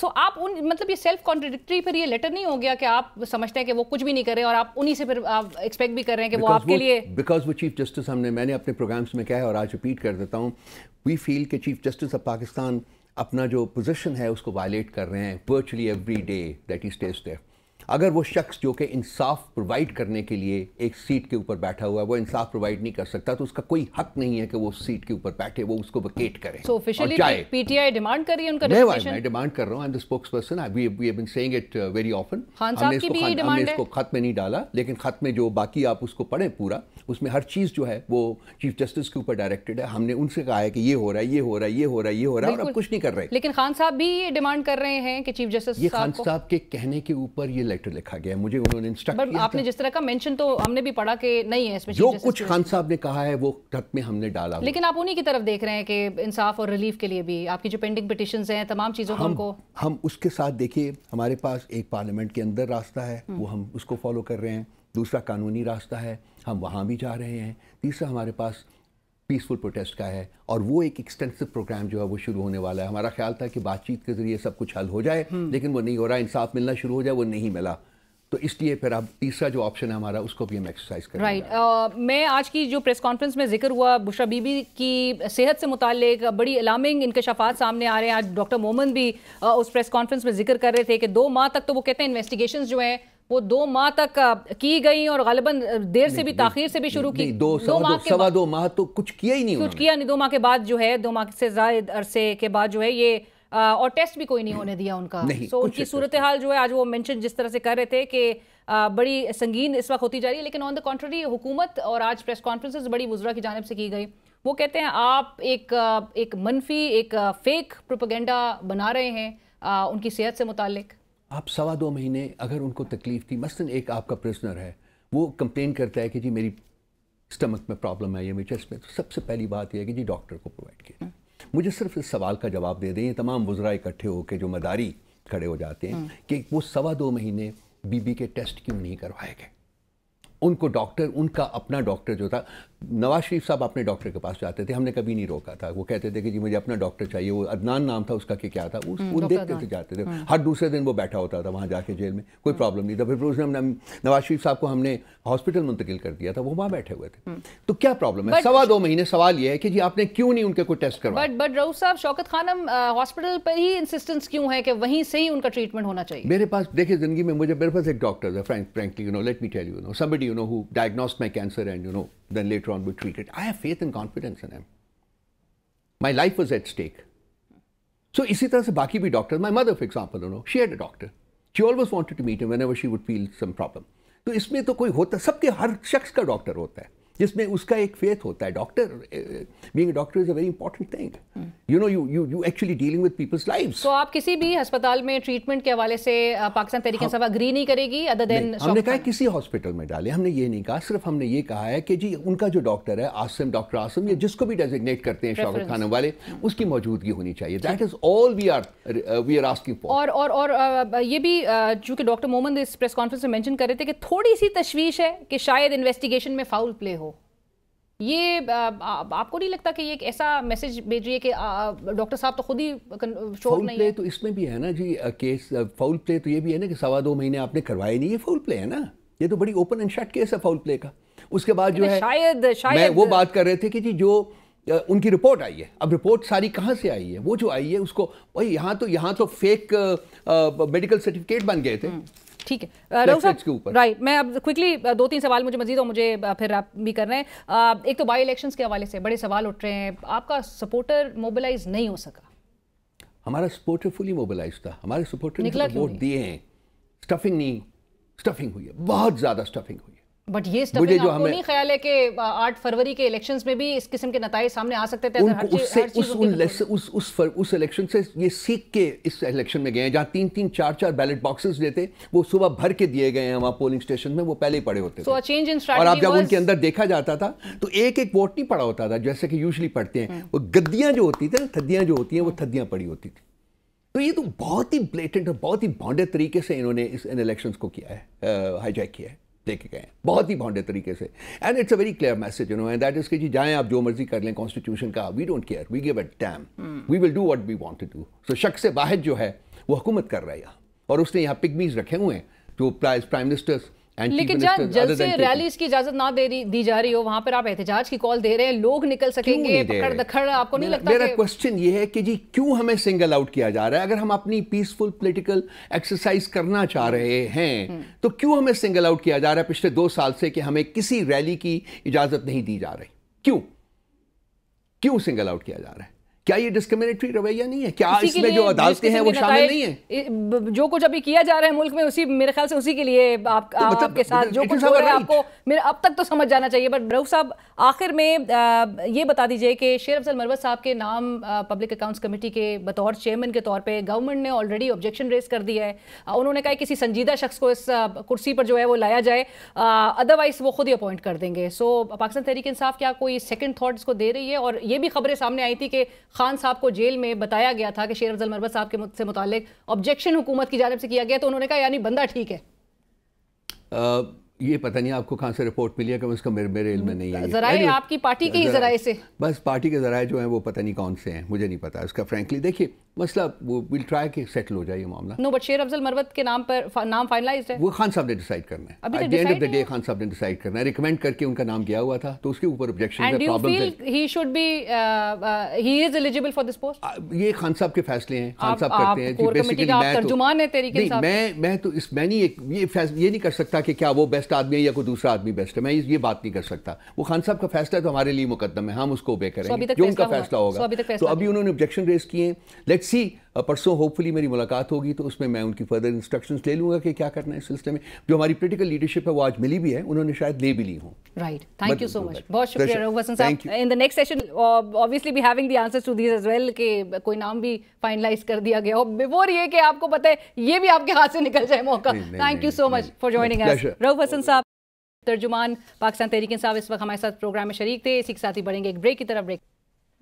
सो so, आप उन मतलब ये सेल्फ कॉन्ट्रडिक्टरी फिर ये लेटर नहीं हो गया कि आप समझते हैं कि वो कुछ भी नहीं कर रहे और आप उन्हीं से फिर आप एक्सपेक्ट भी कर रहे हैं कि वो आपके वो, लिए
बिकॉज वो चीफ जस्टिस हमने मैंने अपने प्रोग्राम्स में कहा है और आज रिपीट कर देता हूँ वी फील के चीफ जस्टिस ऑफ पाकिस्तान अपना जो पोजिशन है उसको वायलेट कर रहे हैं virtually every day that is test there अगर वो शख्स जो कि इंसाफ प्रोवाइड करने के लिए एक सीट के ऊपर बैठा हुआ है वो इंसाफ प्रोवाइड नहीं कर सकता तो उसका कोई हक नहीं है कि वो सीट के ऊपर बैठे वो उसको वकेट करे so
पीटीआई डिमांड कर रही है उनका
बीन वेरी ऑफन हमने इसको खत में नहीं डाला लेकिन खत में जो बाकी आप उसको पढ़े पूरा उसमें हर चीज जो है वो चीफ जस्टिस के ऊपर डायरेक्टेड है हमने उनसे कहा है कि ये हो रहा है ये हो रहा है ये हो रहा है ये हो रहा है और अब कुछ नहीं कर रहे
लेकिन खान साहब भी ये डिमांड कर रहे हैं कि चीफ जस्टिस खान साहब
के कहने के ऊपर ये लेटर लिखा गया मुझे उन्होंने इंस्ट्रक्ट किया आपने
जिस तरह का मेंशन तो हमने भी पढ़ा कि नहीं है इसमें जो कुछ खान
साहब ने कहा है वो खत में हमने डाला
लेकिन आप उन्हीं की तरफ देख रहे हैं कि इंसाफ और रिलीफ के लिए भी आपकी जो पेंडिंग पिटिशन हैं तमाम चीज़ों हम, को
हम उसके साथ देखिए हमारे पास एक पार्लियामेंट के अंदर रास्ता है हम्म। वो हम उसको फॉलो कर रहे हैं दूसरा कानूनी रास्ता है हम वहाँ भी जा रहे हैं तीसरा हमारे पास पीसफुल प्रोटेस्ट का है और वो एक एक्सटेंसिव प्रोग्राम जो है वो शुरू होने वाला है हमारा ख्याल था कि बातचीत के जरिए सब कुछ हल हो जाए हम्म। लेकिन वो नहीं हो रहा इंसाफ मिलना शुरू हो जाए वो नहीं मिला तो इसलिए फिर अब तीसरा जो ऑप्शन है हमारा उसको भी हम एक्सरसाइज
करें राइट right. uh, मैं आज की जो प्रेस कॉन्फ्रेंस में जिक्र हुआ बुशरा बीबी की सेहत से मुतक बड़ी अलार्मिंग इंकशाफात सामने आ रहे हैं आज डॉक्टर मोमन भी uh, उस प्रेस कॉन्फ्रेंस में जिक्र कर रहे थे कि दो माह तक तो वो कहते हैं इन्वेस्टिगेशन जो है वो दो माह तक की गई और गलबन देर से भी ताखिर से भी शुरू की दो, दो माह सवा
दो माह तो कुछ किया ही नहीं कुछ किया
नहीं दो माह के बाद जो है दो माह से जायद अरसे के बाद जो है ये आ, और टेस्ट भी कोई नहीं होने दिया उनका सो उनकी सूरत हाल जो है आज वो मेंशन जिस तरह से कर रहे थे कि बड़ी संगीन इस वक्त होती जा रही है लेकिन ऑन द कॉन्ट्ररी हुकूमत और आज प्रेस कॉन्फ्रेंसेस बड़ी वजरा की जानब से की गई वो कहते हैं आप एक एक मनफी एक फेक प्रोपोगेंडा बना रहे हैं उनकी सेहत से मुतक
आप सवा दो महीने अगर उनको तकलीफ थी मसलन एक आपका प्रिजनर है वो कंप्लेन करता है कि जी मेरी स्टमक में प्रॉब्लम है या मेरे चेस्ट में तो सबसे पहली बात यह है कि जी डॉक्टर को प्रोवाइड किया हम्म। मुझे सिर्फ इस सवाल का जवाब दे दें तमाम वज्रा इकट्ठे होकर जो मदारी खड़े हो जाते हैं हम्म। कि वो सवा दो महीने बीबी के टेस्ट क्यों नहीं करवाए गए उनको डॉक्टर उनका अपना डॉक्टर जो था नवाज शरीफ साहब अपने डॉक्टर के पास जाते थे हमने कभी नहीं रोका था वो कहते थे कि जी मुझे अपना डॉक्टर चाहिए वो अदनान नाम था उसका कि क्या था उस वो हम्म, देखते थे जाते थे हम्म। हर दूसरे दिन वो बैठा होता था वहाँ जाके जेल में कोई हम्म। प्रॉब्लम नहीं था फिर उसने हमने नवाज शरीफ साहब को हमने हॉस्पिटल मुंतकिल कर दिया था वो वहाँ बैठे हुए थे तो क्या प्रॉब्लम है सवा दो महीने सवाल ये है कि जी आपने क्यों नहीं उनके कोई टेस्ट करवाया
बट बट साहब शौकत खान हॉस्पिटल पर ही इंसिस्टेंस क्यों है कि वहीं से ही उनका ट्रीटमेंट होना चाहिए मेरे
पास देखिए जिंदगी में मुझे मेरे पास एक डॉक्टर है frank frankly you know let me tell you know Sami you know who diagnosed my cancer and you know then later on we treated. I have faith and confidence in him. My life was at stake. So Isita is a Baki bhi doctor. My mother, for example, you know, she had a doctor. She always wanted to meet him whenever she would feel some problem. So Isme to koi hota, sabke har shaks ka doctor hota hai. जिसमें उसका एक फेथ होता है doctor being doctor is a very important thing you know you you you actually dealing with people's life so
आप किसी भी अस्पताल में ट्रीटमेंट के हवाले से पाकिस्तान तरीके से अग्री हाँ। नहीं करेगी अदर देन हमने कहा
किसी हॉस्पिटल में डाले हमने ये नहीं कहा सिर्फ हमने ये कहा है कि जी उनका जो डॉक्टर है आसम डॉक्टर आसम या जिसको भी डेजिग्नेट करते हैं शौकत खानम वाले उसकी मौजूदगी होनी चाहिए that is all we are we are asking for
और और ये भी चूंकि डॉक्टर मोमन इस प्रेस कॉन्फ्रेंस में मैंशन कर रहे थे कि थोड़ी सी तशवीश है कि शायद इन्वेस्टिगेशन में फाउल प्ले हो ये आपको नहीं लगता कि ये एक ऐसा मैसेज है कि डॉक्टर साहब तो खुद ही शोर नहीं प्ले है
तो इसमें भी है ना जी केस फाउल प्ले तो ये भी है ना कि सवा दो महीने आपने करवाए नहीं ये फाउल प्ले है ना ये तो बड़ी ओपन एंड शर्ट केस है फाउल प्ले का उसके बाद जो है शायद
शायद मैं वो बात
कर रहे थे कि जी जो उनकी रिपोर्ट आई है अब रिपोर्ट सारी कहाँ से आई है वो जो आई है उसको भाई यहाँ तो यहाँ तो फेक मेडिकल सर्टिफिकेट बन गए थे हम्म।
ठीक है uh, राइट मैं अब क्विकली दो तीन सवाल मुझे मजीद और मुझे uh, फिर आप भी कर रहे हैं uh, एक तो बाई इलेक्शन के हवाले से बड़े सवाल उठ रहे हैं आपका सपोर्टर मोबिलाइज नहीं हो सका
हमारा सपोर्टर फुली मोबिलाइज था हमारे सपोर्टर ने तो वोट दिए हैं स्टफिंग नहीं स्टफिंग हुई है बहुत ज़्यादा स्टफिंग हुई
बट ये मुझे जो हमें नहीं ख्याल है कि आठ फरवरी के इलेक्शंस में भी इस किस्म के नतज सामने आ सकते थे उनको उससे उस उन
उस उस उस फर, उस इलेक्शन से ये सीख के इस इलेक्शन में गए हैं जहाँ तीन तीन चार चार बैलेट बॉक्सेस देते वो सुबह भर के दिए गए हैं वहाँ पोलिंग स्टेशन में वो पहले ही पड़े होते so
थे और आप जब उनके
अंदर देखा जाता था तो एक एक वोट नहीं पड़ा होता था जैसे कि यूजली पड़ते हैं वो गद्दियाँ जो होती थी ना थद्दियाँ जो होती हैं वो थद्दियाँ पड़ी होती थी तो ये तो बहुत ही ब्लेटेंट और बहुत ही बॉन्डेड तरीके से इन्होंने इस इन इलेक्शन को किया है हाईजैक किया है लेके गए बहुत ही बाउंडेड तरीके से and it's a very clear message you know and that is कि जी जाएं आप जो मर्जी कर लें कॉन्स्टिट्यूशन का we don't care we give a damn we will do what we want to do so शक से बाहर जो है वो हुकूमत कर रहा है यहाँ और उसने यहाँ पिगमीज रखे हुए हैं जो प्राइज प्राइम मिनिस्टर्स लेकिन जब से रैली
इसकी इजाजत ना दे रही दी जा रही हो वहां पर आप एहतजाज की कॉल दे रहे हैं लोग निकल सकेंगे पकड़ दखड़ आपको नहीं लगता मेरा
क्वेश्चन ये है कि जी क्यों हमें सिंगल आउट किया जा रहा है अगर हम अपनी पीसफुल पॉलिटिकल एक्सरसाइज करना चाह रहे हैं हम्म। तो क्यों हमें सिंगल आउट किया जा रहा है पिछले दो साल से कि हमें किसी रैली की इजाजत नहीं दी जा रही क्यों क्यों सिंगल आउट किया जा रहा है क्या ये डिस्क्रिमिनेटरी रवैया नहीं है क्या इसमें जो अदालतें हैं वो शामिल नहीं
है जो कुछ अभी किया जा रहा है मुल्क में उसी मेरे ख्याल से उसी के लिए आप, तो मतलब, आपके साथ मतलब जो कुछ हो रहा है आपको मेरे अब तक तो समझ जाना चाहिए बट रऊ साहब आखिर में आ, ये बता दीजिए कि शेर अफजल मरवत साहब के नाम पब्लिक अकाउंट्स कमेटी के बतौर चेयरमैन के तौर पर गवर्नमेंट ने ऑलरेडी ऑब्जेक्शन रेज कर दिया है उन्होंने कहा किसी संजीदा शख्स को इस कुर्सी पर जो है वो लाया जाए अदरवाइज वो खुद ही अपॉइंट कर देंगे सो पाकिस्तान तहरीक इंसाफ क्या कोई सेकेंड थाट इसको दे रही है और ये भी खबरें सामने आई थी कि खान साहब को जेल में बताया गया था कि शेर अफजल मरबत साहब के से मुतक ऑब्जेक्शन हुकूमत की जानब से किया गया तो उन्होंने कहा यानी बंदा ठीक है
ये पता नहीं आपको कहाँ से रिपोर्ट मिली है कम अज़ कम मेरे मेरे इल्म में नहीं है जराए आपकी
पार्टी के ही जराए से
बस पार्टी के जराए जो हैं वो पता नहीं कौन से हैं मुझे नहीं पता इसका फ्रैंकली देखिए मसला वो विल ट्राई कि सेटल हो जाए ये मामला नो
बट शेर अफजल मरवत के नाम पर फा, नाम फाइनलाइज्ड है वो खान
साहब ने डिसाइड करना है अभी at the end of the day Khan साहब ने डिसाइड करना है रिकमेंड करके उनका नाम गया हुआ था तो उसके ऊपर objection and you feel
he should be he is eligible for this post
ये खान साहब के फैसले हैं खान साहब करते हैं जी बेसिकली मैं तो- तर्जुमान
है तेरी के साथ मैं
मैं तो इस मैं नहीं एक ये ये नहीं कर सकता कि क्या वो बेस्ट आदमी है या कोई दूसरा आदमी बेस्ट है मैं ये बात नहीं कर सकता वो खान साहब का फैसला तो हमारे लिए मुकदम है हम उसको ओबे करेंगे जो उनका फैसला होगा तो अभी उन्होंने ऑब्जेक्शन रेज किए लेट्स लेट्स सी परसों होपफुली मेरी मुलाकात होगी तो उसमें मैं उनकी फर्दर इंस्ट्रक्शंस ले लूंगा कि क्या करना है इस सिलसिले में जो हमारी पोलिटिकल लीडरशिप है वो आज मिली भी है उन्होंने शायद ले भी ली हूँ
right thank you so much बहुत शुक्रिया in the next session obviously be having the answers to this as well के कोई नाम भी फाइनलाइज कर दिया गया हो बिफोर ये कि आपको पता है ये भी आपके हाथ से निकल जाए मौका thank you so much for joining us Raghuvasan साहब तर्जुमान पाकिस्तान तहरीक साहब इस वक्त हमारे साथ प्रोग्राम में शरीक थे इसी के साथ ही बढ़ेंगे एक ब्रेक की तरफ ब्रेक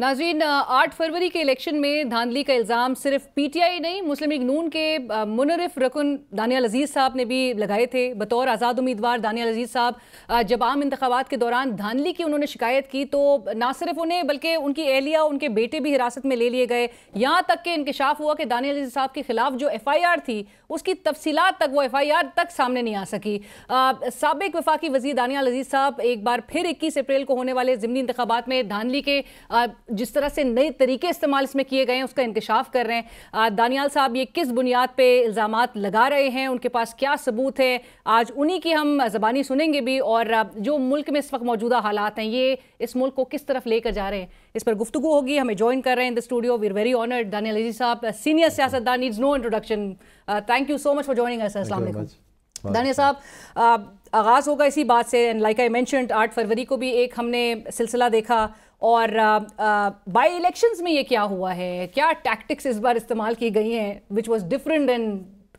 नाजरीन आठ फरवरी के इलेक्शन में धांधली का इल्ज़ाम सिर्फ पीटीआई नहीं मुस्लिम लीग नून के मुनरफ रकन दानियाल अजीज़ साहब ने भी लगाए थे बतौर आज़ाद उम्मीदवार दानियाल अजीज़ साहब जब आम इंतबात के दौरान धांधली की उन्होंने शिकायत की तो ना सिर्फ उन्हें बल्कि उनकी एहलिया उनके बेटे भी हिरासत में ले लिए गए यहाँ तक कि इंकशाफ हुआ कि दानियाल अजीज़ साहब के खिलाफ जो एफ आई आर थी उसकी तफसीत तक वो एफ आई आर तक सामने नहीं आ सकी सबक वफाकी वजी दानियाल अजीज़ साहब एक बार फिर इक्कीस अप्रैल को होने वाले ज़मनी इंतबात में धानली के जिस तरह से नए तरीके इस्तेमाल इसमें किए गए हैं उसका इंकशाफ कर रहे हैं दानियाल साहब ये किस बुनियाद पर इल्ज़ाम लगा रहे हैं उनके पास क्या सबूत है आज उन्हीं की हम ज़बानी सुनेंगे भी और जो मुल्क में इस वक्त मौजूदा हालात हैं ये इस मुल्क को किस तरफ लेकर जा रहे हैं इस पर गुफ्तु होगी हमें ज्वाइन कर रहे हैं in the studio we're very honoured Daniyal Aziz साहब सीनियर सियासतदान needs no introduction thank you so much for joining us असल दानिया साहब uh, आगाज़ होगा इसी बात से एंड लाइक आई मैंशनड आठ फरवरी को भी एक हमने सिलसिला देखा और बाई uh, इलेक्शंस uh, में ये क्या हुआ है क्या टैक्टिक्स इस बार इस्तेमाल की गई हैं which was different than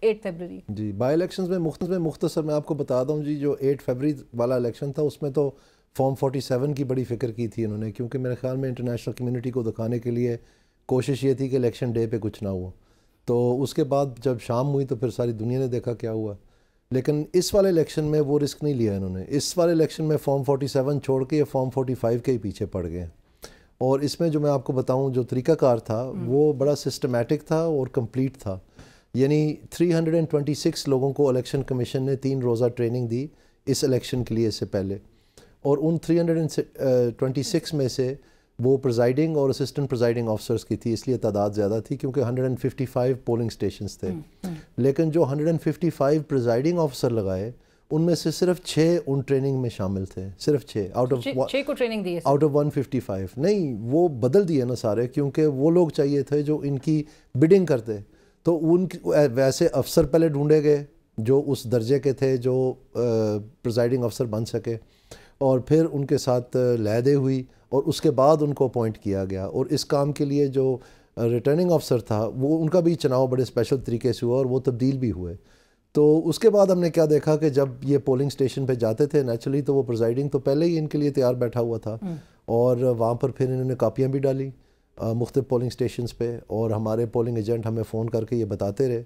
eight February
जी बाई इलेक्शंस में मुख्तर में मुख्तर मैं आपको बता दूँ जी जो एट फरवरी वाला इलेक्शन था उसमें तो फॉर्म 47 की बड़ी फ़िक्र की थी इन्होंने क्योंकि मेरे ख्याल में इंटरनेशनल कम्युनिटी को दिखाने के लिए कोशिश ये थी कि इलेक्शन डे पे कुछ ना हुआ तो उसके बाद जब शाम हुई तो फिर सारी दुनिया ने देखा क्या हुआ लेकिन इस वाले इलेक्शन में वो रिस्क नहीं लिया इन्होंने इस वाले इलेक्शन में फॉर्म 47 छोड़ के ये फॉर्म 45 के ही पीछे पड़ गए और इसमें जो मैं आपको बताऊँ जो तरीकाकार था हम्म। वो बड़ा सिस्टमेटिक था और कम्प्लीट था यानी 326 लोगों को इलेक्शन कमीशन ने तीन रोज़ा ट्रेनिंग दी इस इलेक्शन के लिए इससे पहले और उन 326 में से वो प्रेजाइडिंग और असिस्टेंट प्रेजाइडिंग ऑफिसर्स की थी इसलिए तादाद ज़्यादा थी क्योंकि 155 पोलिंग स्टेशन थे हम्म, हम्म। लेकिन जो 155 प्रेजाइडिंग ऑफिसर लगाए उनमें से सिर्फ छः उन ट्रेनिंग में शामिल थे सिर्फ छः आउट ऑफ
छः को ट्रेनिंग दी आउट
ऑफ 155 नहीं वो बदल दिए ना सारे क्योंकि वो लोग चाहिए थे जो इनकी बिडिंग करते तो उन वैसे अफसर पहले ढूंढे गए जो उस दर्जे के थे जो प्रिजाइडिंग अफसर बन सके और फिर उनके साथ लहदे हुई और उसके बाद उनको अपॉइंट किया गया और इस काम के लिए जो रिटर्निंग ऑफिसर था वो उनका भी चुनाव बड़े स्पेशल तरीके से हुआ और वो तब्दील भी हुए तो उसके बाद हमने क्या देखा कि जब ये पोलिंग स्टेशन पे जाते थे नेचुरली तो वो प्रिजाइडिंग तो पहले ही इनके लिए तैयार बैठा हुआ था हम्म। और वहाँ पर फिर इन्होंने कापियाँ भी डाली मुख्त पोलिंग स्टेशन पर और हमारे पोलिंग एजेंट हमें फ़ोन करके ये बताते रहे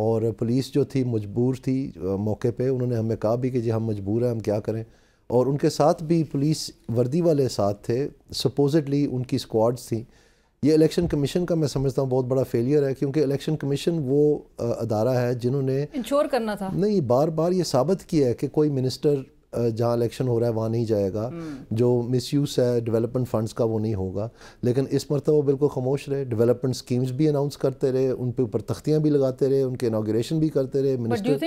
और पुलिस जो थी मजबूर थी मौके पे उन्होंने हमें कहा भी कि जी हम मजबूर हैं हम क्या करें और उनके साथ भी पुलिस वर्दी वाले साथ थे सपोजिटली उनकी स्क्वाड्स थी ये इलेक्शन कमीशन का मैं समझता हूँ बहुत बड़ा फेलियर है क्योंकि इलेक्शन कमीशन वो अदारा है जिन्होंने
इंश्योर करना था
नहीं बार बार ये साबित किया है कि कोई मिनिस्टर जहाँ इलेक्शन हो रहा है वहाँ नहीं जाएगा हम्म। जो मिस यूज़ है डेवलपमेंट फंड्स का वो नहीं होगा लेकिन इस मरतब वो बिल्कुल खामोश रहे डेवलपमेंट स्कीम्स भी अनाउंस करते रहे उन पर ऊपर तख्तियाँ भी लगाते रहे उनके इनाग्रेशन भी करते रहे मिनिस्टर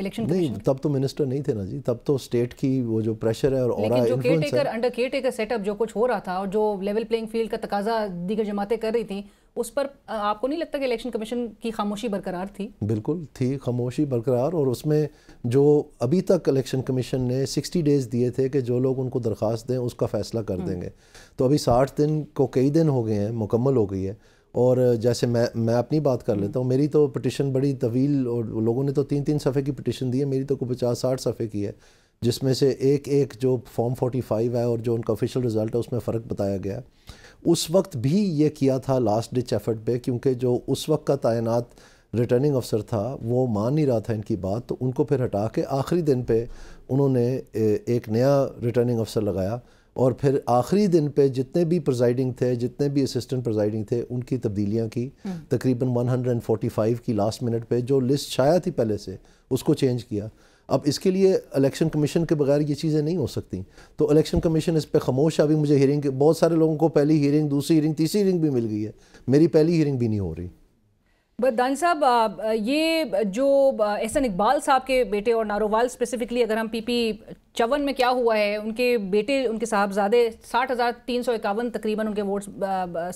इलेक्शन नहीं तब तो मिनिस्टर नहीं थे ना जी तब तो स्टेट की वो जो प्रेशर है और और जो caretaker
under caretaker setup जो कुछ हो रहा था और जो लेवल प्लेइंग फील्ड का तकाजा दीगर जमातें कर रही थी उस पर आपको नहीं लगता कि इलेक्शन कमीशन की खामोशी बरकरार थी
बिल्कुल थी खामोशी बरकरार और उसमें जो अभी तक इलेक्शन कमीशन ने 60 डेज़ दिए थे कि जो लोग उनको दरख्वास्त दें उसका फ़ैसला कर हम्म। देंगे तो अभी 60 दिन को कई दिन हो गए हैं मुकम्मल हो गई है और जैसे मैं मैं अपनी बात कर लेता हूँ मेरी तो पटिशन बड़ी तवील और लोगों ने तो तीन तीन सफ़े की पटिशन दी है मेरी तो कोई पचास साठ सफ़े की है जिसमें से एक एक जो फॉर्म फाइव है और जो उनका ऑफिशियल रिज़ल्ट है उसमें फ़र्क बताया गया उस वक्त भी ये किया था लास्ट डिच एफर्ट पे क्योंकि जो उस वक्त का तैनात रिटर्निंग अफसर था वो मान नहीं रहा था इनकी बात तो उनको फिर हटा के आखिरी दिन पे उन्होंने एक नया रिटर्निंग अफसर लगाया और फिर आखिरी दिन पे जितने भी प्रेजाइडिंग थे जितने भी असिस्टेंट प्रेजाइडिंग थे उनकी तब्दीलियाँ की हम्म। तकरीबन 145 की लास्ट मिनट पे जो लिस्ट छाया थी पहले से उसको चेंज किया अब इसके लिए इलेक्शन कमीशन के बगैर ये चीज़ें नहीं हो सकती तो इलेक्शन कमीशन इस पर खामोश अभी मुझे हियरिंग बहुत सारे लोगों को पहली हियरिंग दूसरी हियरिंग तीसरी हियरिंग भी मिल गई है मेरी पहली हियरिंग भी नहीं हो रही
दान साहब ये जो एहसन इकबाल साहब के बेटे और नारोवाल स्पेसिफिकली अगर हम पीपी चवन में क्या हुआ है उनके बेटे उनके साहबजादे साठ हज़ार तीन सौ इक्यावन तकरीबन उनके वोट्स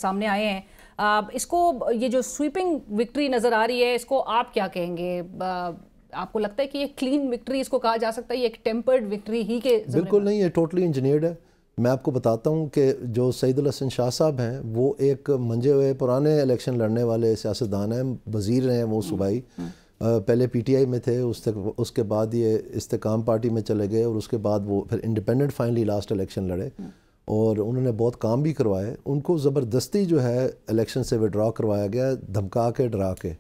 सामने आए हैं इसको ये जो स्वीपिंग विक्ट्री नज़र आ रही है इसको आप क्या कहेंगे आपको लगता है कि ये क्लीन विक्ट्री इसको कहा जा सकता है ये एक टेम्पर्ड विक्ट्री ही के बिल्कुल
नहीं ये टोटली इंजीनियर्ड है मैं आपको बताता हूँ कि जो सईदुल हसन शाह साहब हैं वो एक मंजे हुए पुराने इलेक्शन लड़ने वाले सियासतदान हैं वज़ीर हैं वो सूबाई हम्म, हम्म। पहले पीटीआई में थे उस तक उसके बाद ये इस्तेकाम पार्टी में चले गए और उसके बाद वो फिर इंडिपेंडेंट फाइनली लास्ट इलेक्शन लड़े हम्म। और उन्होंने बहुत काम भी करवाए उनको ज़बरदस्ती जो है इलेक्शन से विड्रा करवाया गया धमका के डरा के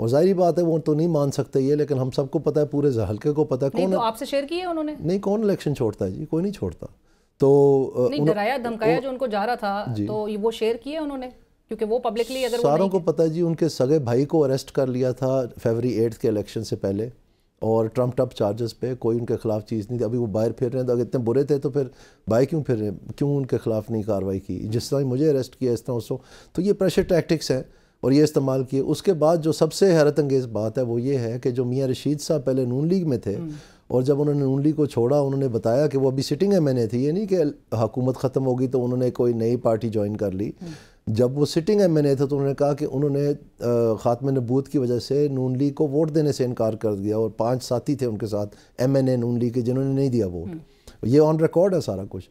और जाहिर बात है वो तो नहीं मान सकते ये लेकिन हम सबको पता है पूरे हल्के को पता है कौन तो
आपसे शेयर किया उन्होंने
नहीं कौन इलेक्शन छोड़ता है जी कोई नहीं छोड़ता तो नहीं डराया धमकाया जो उनको
जा रहा था तो वो शेयर किए उन्होंने क्योंकि वो पब्लिकली अगर सारों को
पता है जी उनके सगे भाई को अरेस्ट कर लिया था फेबरी एट्थ के इलेक्शन से पहले और ट्रम्प टप चार्जेस पे कोई उनके खिलाफ चीज़ नहीं थी अभी वो बाहर फिर रहे हैं तो अगर इतने बुरे थे तो फिर बाहर क्यों फिर रहे हैं क्यों उनके खिलाफ नहीं कार्रवाई की जिस तरह मुझे अरेस्ट किया इस तरह उसको तो ये प्रेशर टैक्टिक्स हैं और ये इस्तेमाल किए उसके बाद जो सबसे हैरत अंगेज़ बात है वो ये है कि जो मियाँ रशीद साहब पहले नून लीग में थे हम्म। और जब उन्होंने नूनली को छोड़ा उन्होंने बताया कि वो अभी सिटिंग एम एन ए थी ये नहीं कि हुकूमत ख़त्म होगी तो उन्होंने कोई नई पार्टी ज्वाइन कर ली हम्म। जब वो सिटिंग एम एन ए थे तो उन्होंने कहा कि उन्होंने ख़ात्म नबूत की वजह से नून लीग को वोट देने से इनकार कर दिया और पाँच साथी थे उनके साथ M N A Noon league के जिन्होंने नहीं दिया वोट हम्म। ये ऑन रिकॉर्ड है सारा कुछ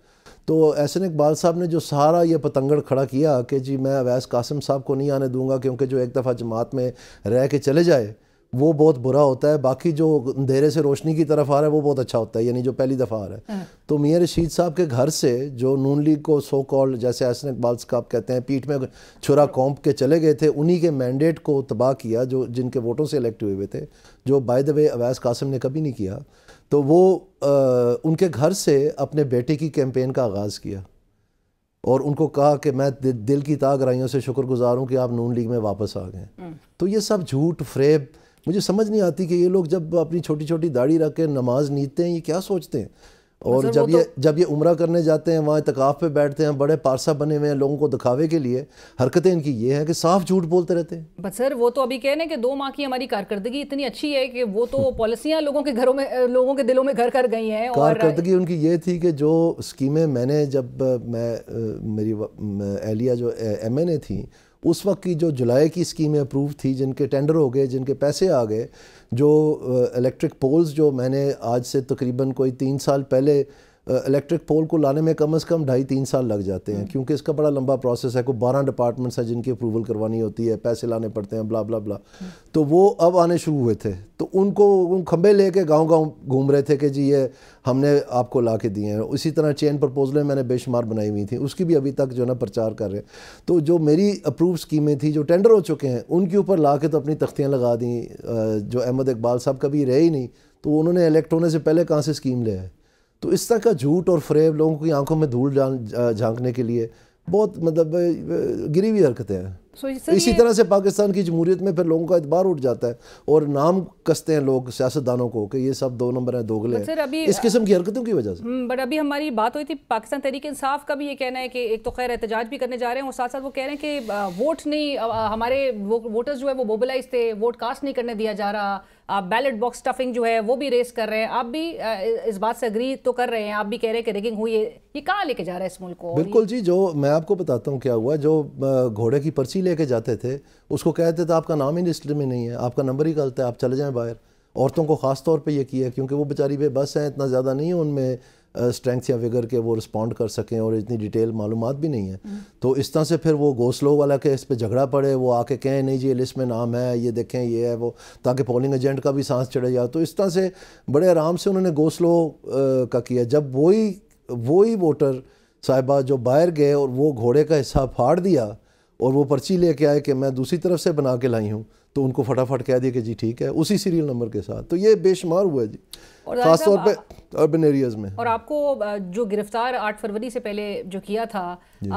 तो एहसन इकबाल साहब ने जो सारा ये पतंगड़ खड़ा किया कि जी मैं अवैस कासिम साहब को नहीं आने दूंगा क्योंकि जो एक दफ़ा जमात में रह के चले जाए वो बहुत बुरा होता है बाकी जो अंधेरे से रोशनी की तरफ आ रहा है वो बहुत अच्छा होता है यानी जो पहली दफ़ा आ रहा है हाँ। तो मियाँ रशीद साहब के घर से जो नून लीग को सो कॉल्ड जैसे हसन इकबाल साहब कहते हैं पीठ में छुरा कॉम्प के चले गए थे उन्हीं के मैंडेट को तबाह किया जो जिनके वोटों से इलेक्ट हुए हुए थे जो by the way Awais Qasim ने कभी नहीं किया तो वो आ, उनके घर से अपने बेटे की कैंपेन का आगाज़ किया और उनको कहा कि मैं दिल की तागराइयों से शुक्रगुजार हूँ कि आप नून लीग में वापस आ गए हम्म। तो ये सब झूठ फ्रेब मुझे समझ नहीं आती कि ये लोग जब अपनी छोटी छोटी दाढ़ी रख के नमाज नीते हैं ये क्या सोचते हैं और जब ये तो... जब ये उम्र करने जाते हैं वहाँ तकाफ़ पे बैठते हैं बड़े पारसा बने हुए हैं लोगों को दिखावे के लिए हरकतें इनकी ये हैं कि साफ झूठ बोलते रहते हैं
बट सर वो तो अभी कह रहे हैं कि दो माह की हमारी कारकर्दगी इतनी अच्छी है कि वो तो पॉलिसियाँ लोगों के घरों में लोगों के दिलों में घर कर गई हैं कारकर्दगी
उनकी ये थी कि जो स्कीमें मैंने जब मैं मेरी एहलिया जो एम एन ए थी उस वक्त की जो जुलाई की स्कीमें अप्रूव थी जिनके टेंडर हो गए जिनके पैसे आ गए जो इलेक्ट्रिक uh, पोल्स जो मैंने आज से तकरीबन कोई तीन साल पहले इलेक्ट्रिक पोल को लाने में कम से कम ढाई तीन साल लग जाते हैं हम्म। क्योंकि इसका बड़ा लंबा प्रोसेस है कोई बारह डिपार्टमेंट्स हैं जिनकी अप्रूवल करवानी होती है पैसे लाने पड़ते हैं ब्ला ब्ला बला तो वो अब आने शुरू हुए थे तो उनको उन खंबे लेके गांव गांव घूम रहे थे कि जी ये हमने आपको ला के दिए हैं उसी तरह चेन प्रपोजलें मैंने बेशुमार बनाई हुई थी उसकी भी अभी तक जो है ना प्रचार कर रहे हैं तो जो मेरी अप्रूव स्कीमें थी जो टेंडर हो चुके हैं उनके ऊपर ला के तो अपनी तख्तियाँ लगा दी जो अहमद इकबाल साहब कभी रहे ही नहीं तो उन्होंने इलेक्ट होने से पहले कहाँ से स्कीम ले है तो इस तरह का झूठ और फ्रेब लोगों की आंखों में धूल झांकने के लिए बहुत मतलब गिरी हुई हरकतें हैं
इसी तरह से
पाकिस्तान की जमहूरीत में फिर लोगों का इतबार उठ जाता है और नाम कसते हैं लोग सियासतदानों को कि ये सब दो नंबर हैं दोगले हैं इस किस्म की हरकतों की वजह से बट
हम्म, अभी हमारी बात हुई थी पाकिस्तान तरीके इंसाफ का भी ये कहना है कि एक तो खैर एहतजाज भी करने जा रहे हैं और साथ साथ वो कह रहे हैं कि वोट नहीं हमारे वोटर्स जो है वो मोबिलाइज थे वोट कास्ट नहीं करने दिया जा रहा आप बैलेट बॉक्स स्टफिंग जो है वो भी रेस कर रहे हैं आप भी इस बात से अग्री तो कर रहे हैं आप भी कह रहे हैं कि रेगिंग हुई है ये कहाँ लेके जा रहा है इस मुल्क को बिल्कुल
जी जो मैं आपको बताता हूँ क्या हुआ जो घोड़े की पर्ची लेके जाते थे उसको कहते थे आपका नाम ही लिस्ट में नहीं है आपका नंबर ही गलत है आप चले जाएँ बाहर औरतों को ख़ास तौर पे ये किया क्योंकि वो बेचारी बेबस हैं इतना ज़्यादा नहीं है उनमें स्ट्रेंथ या विगर के वो रिस्पॉन्ड कर सकें और इतनी डिटेल मालूम भी नहीं है हम्म। तो इस तरह से फिर वो घोसलो वाला केस पर झगड़ा पड़े वो आके कहें नहीं जी लिस्ट में नाम है ये देखें ये है वो ताकि पोलिंग एजेंट का भी सांस चढ़े जाए तो इस तरह से बड़े आराम से उन्होंने घोसलो का किया जब वही वही वोटर साहिबा जो बाहर गए और वो घोड़े का हिस्सा फाड़ दिया और वो पर्ची लेके आए कि मैं दूसरी तरफ से बना के लाई हूँ तो उनको फटाफट कह दिया कि जी ठीक है उसी सीरियल नंबर के साथ तो ये बेशुमार हुआ है जी खासतौर पर अर्बन एरियाज में और
आपको जो गिरफ्तार आठ फरवरी से पहले जो किया था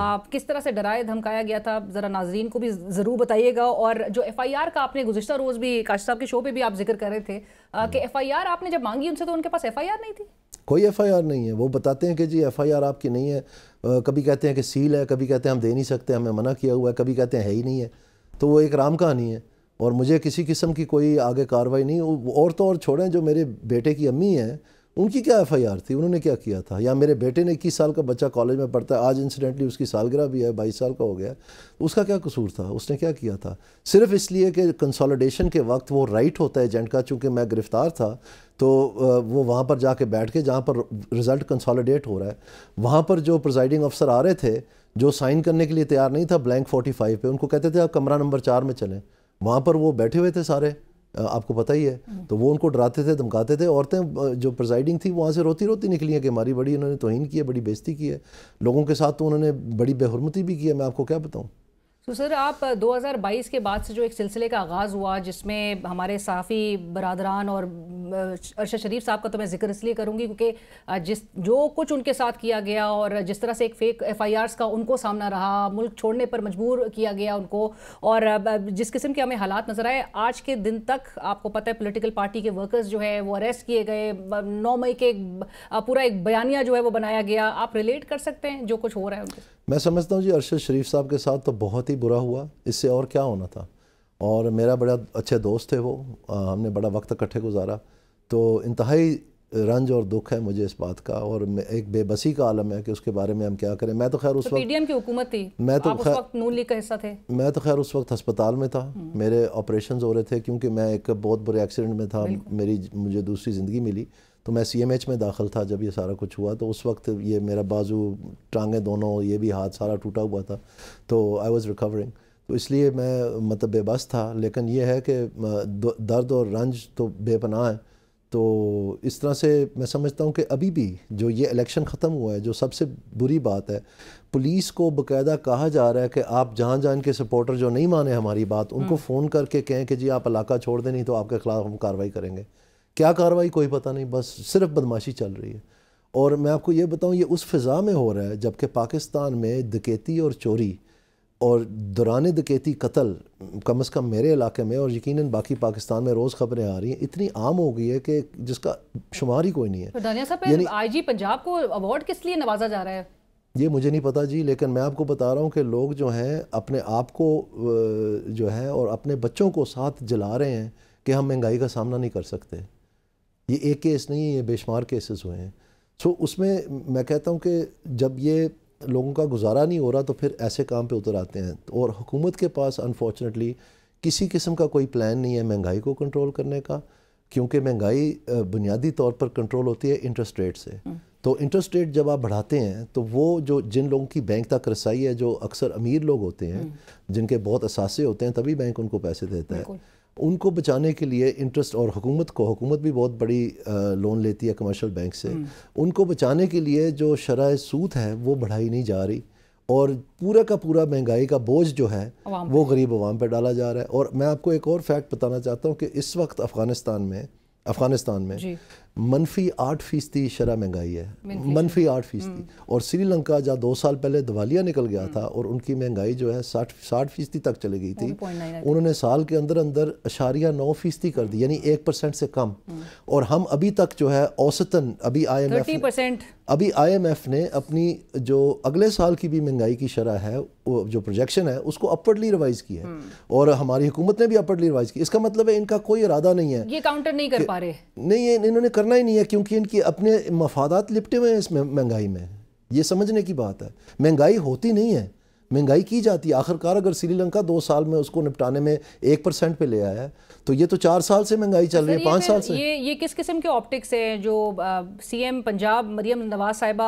आप किस तरह से डराया धमकाया गया था ज़रा नाजरीन को भी ज़रूर बताइएगा और जो एफ आई आर का आपने गुजशत रोज़ भी काश साहब के शो पर भी आप जिक्र कर रहे थे कि एफ आई आर आपने जब मांगी उनसे तो उनके पास एफ आई आर नहीं थी
कोई एफआईआर नहीं है वो बताते हैं कि जी एफआईआर आपकी नहीं है कभी कहते हैं कि सील है कभी कहते हैं हम दे नहीं सकते हमें मना किया हुआ है कभी कहते हैं है ही नहीं है तो वो एक राम कहानी है और मुझे किसी किस्म की कोई आगे कार्रवाई नहीं और तो और छोड़ें जो मेरे बेटे की अम्मी हैं उनकी क्या एफ थी उन्होंने क्या किया था या मेरे बेटे ने इक्कीस साल का बच्चा कॉलेज में पढ़ता है आज इंसिडेंटली उसकी सालगिरह भी है बाईस साल का हो गया तो उसका क्या कसूर था उसने क्या किया था सिर्फ इसलिए कि कंसोलिडेशन के वक्त वो राइट होता है एजेंट का चूँकि मैं गिरफ़्तार था तो वो वहाँ पर जाके बैठ के जहाँ पर रिज़ल्ट कंसोलिडेट हो रहा है वहाँ पर जो प्रिजाइडिंग अफसर आ रहे थे जो साइन करने के लिए तैयार नहीं था ब्लैंक फोर्टी फाइव पे उनको कहते थे आप कमरा नंबर चार में चलें वहाँ पर वो बैठे हुए थे सारे आपको पता ही है तो वो उनको डराते थे धमकाते थे औरतें जो प्रिजाइडिंग थी वहाँ से रोती रोती निकली हैं कि हमारी बड़ी उन्होंने तोहन की है बड़ी बेजती की है लोगों के साथ तो उन्होंने बड़ी बेहरमती भी की है मैं आपको क्या बताऊँ
तो सर आप 2022 के बाद से जो एक सिलसिले का आगाज़ हुआ जिसमें हमारे साफ़ी बरदरान और अरशद शरीफ साहब का तो मैं जिक्र इसलिए करूँगी क्योंकि जिस जो कुछ उनके साथ किया गया और जिस तरह से एक फेक एफ आई आर्स का उनको सामना रहा मुल्क छोड़ने पर मजबूर किया गया उनको और जिस किस्म के हमें हालात नज़र आए आज के दिन तक आपको पता है पोलिटिकल पार्टी के वर्कर्स जो है वो अरेस्ट किए गए नौ मई के पूरा एक बयानिया जो है वो बनाया गया आप रिलेट कर सकते हैं जो कुछ हो रहा है उनके
मैं समझता हूँ जी अरशद शरीफ साहब के साथ तो बहुत ही बुरा हुआ इससे और क्या होना था और मेरा बड़ा अच्छे दोस्त थे वो आ, हमने बड़ा वक्त इकट्ठे गुजारा तो इंतहाई रंज और दुख है मुझे इस बात का और एक बेबसी का आलम है कि उसके बारे में हम क्या करें मैं तो खैर उस तो वक्त
पीडीएम की हुकूमत थी मैं तो खैर नून लीग का हिस्सा थे
मैं तो खैर उस वक्त अस्पताल में था हम्म। मेरे ऑपरेशन हो रहे थे क्योंकि मैं एक बहुत बुरे एक्सीडेंट में था मेरी मुझे दूसरी ज़िंदगी मिली तो मैं सी में दाखिल था जब ये सारा कुछ हुआ तो उस वक्त ये मेरा बाजू टांगे दोनों ये भी हाथ सारा टूटा हुआ था तो आई वॉज़ रिकवरिंग तो इसलिए मैं मतलब बेबस था लेकिन ये है कि दर्द और रंज तो बेपनाह है तो इस तरह से मैं समझता हूँ कि अभी भी जो ये इलेक्शन ख़त्म हुआ है जो सबसे बुरी बात है पुलिस को बकायदा कहा जा रहा है कि आप जहाँ जहाँ इनके सपोर्टर जो नहीं माने हमारी बात उनको हम्म। फ़ोन करके कहें कि जी आप इलाका छोड़ दें नहीं तो आपके ख़िलाफ़ हम कार्रवाई करेंगे क्या कार्रवाई कोई पता नहीं बस सिर्फ बदमाशी चल रही है और मैं आपको ये बताऊं ये उस फिज़ा में हो रहा है जबकि पाकिस्तान में दकेती और चोरी और दौरान दकेती कत्ल कम अज़ कम मेरे इलाके में और यकीनन बाकी पाकिस्तान में रोज़ खबरें आ रही हैं इतनी आम हो गई है कि जिसका शुमार ही कोई नहीं
है यानी आई जी पंजाब को अवार्ड किस लिए नवाजा जा रहा है
ये मुझे नहीं पता जी लेकिन मैं आपको बता रहा हूँ कि लोग जो हैं अपने आप को जो है और अपने बच्चों को साथ जला रहे हैं कि हम महंगाई का सामना नहीं कर सकते ये एक केस नहीं है ये बेशुमार केसेस हुए हैं सो उसमें मैं कहता हूँ कि जब ये लोगों का गुजारा नहीं हो रहा तो फिर ऐसे काम पे उतर आते हैं और हुकूमत के पास अनफॉर्चुनेटली किसी किस्म का कोई प्लान नहीं है महंगाई को कंट्रोल करने का क्योंकि महंगाई बुनियादी तौर पर कंट्रोल होती है इंटरेस्ट रेट से हम्म। तो इंटरेस्ट रेट जब आप बढ़ाते हैं तो वो जो जिन लोगों की बैंक तक रसाई है जो अक्सर अमीर लोग होते हैं हम्म। जिनके बहुत असासे होते हैं तभी बैंक उनको पैसे देता है उनको बचाने के लिए इंटरेस्ट और हुकूमत को हुकूमत भी बहुत बड़ी लोन लेती है कमर्शियल बैंक से हम्म। उनको बचाने के लिए जो शराय सूद है वो बढ़ाई नहीं जा रही और पूरा का पूरा महंगाई का बोझ जो है वो गरीब आवाम पर डाला जा रहा है और मैं आपको एक और फैक्ट बताना चाहता हूँ कि इस वक्त अफ़गानिस्तान में अफ़गानिस्तान में मनफी आठ फीसदी शरह महंगाई है मनफी आठ फीसदी हम्म। और श्रीलंका जहाँ दो साल पहले दिवालिया निकल गया था हम्म। और उनकी महंगाई जो है साठ साठ फीसदी तक चली गई थी उन्होंने साल के अंदर अंदर अशारिया नौ फीसदी कर दी यानी एक परसेंट से कम हम्म। और हम अभी तक जो है औसतन अभी आई एम अभी आईएमएफ ने अपनी जो अगले साल की भी महंगाई की शरह है जो प्रोजेक्शन है उसको अपवर्डली रिवाइज की है और हमारी हुकूमत ने भी अपवर्डली रिवाइज की इसका मतलब है इनका कोई इरादा नहीं है
ये काउंटर नहीं कर पा रहे
नहीं ये इन्होंने करना ही नहीं है क्योंकि इनकी अपने मफादात लिपटे हुए हैं इस महंगाई में ये समझने की बात है महंगाई होती नहीं है महंगाई की जाती है आखिरकार अगर श्रीलंका दो साल में उसको निपटाने में एक परसेंट पर ले आया है तो ये तो चार साल से महंगाई चल तो रही है पाँच साल से
ये ये किस किस्म के ऑप्टिक्स हैं जो सीएम पंजाब मरियम नवाज साहिबा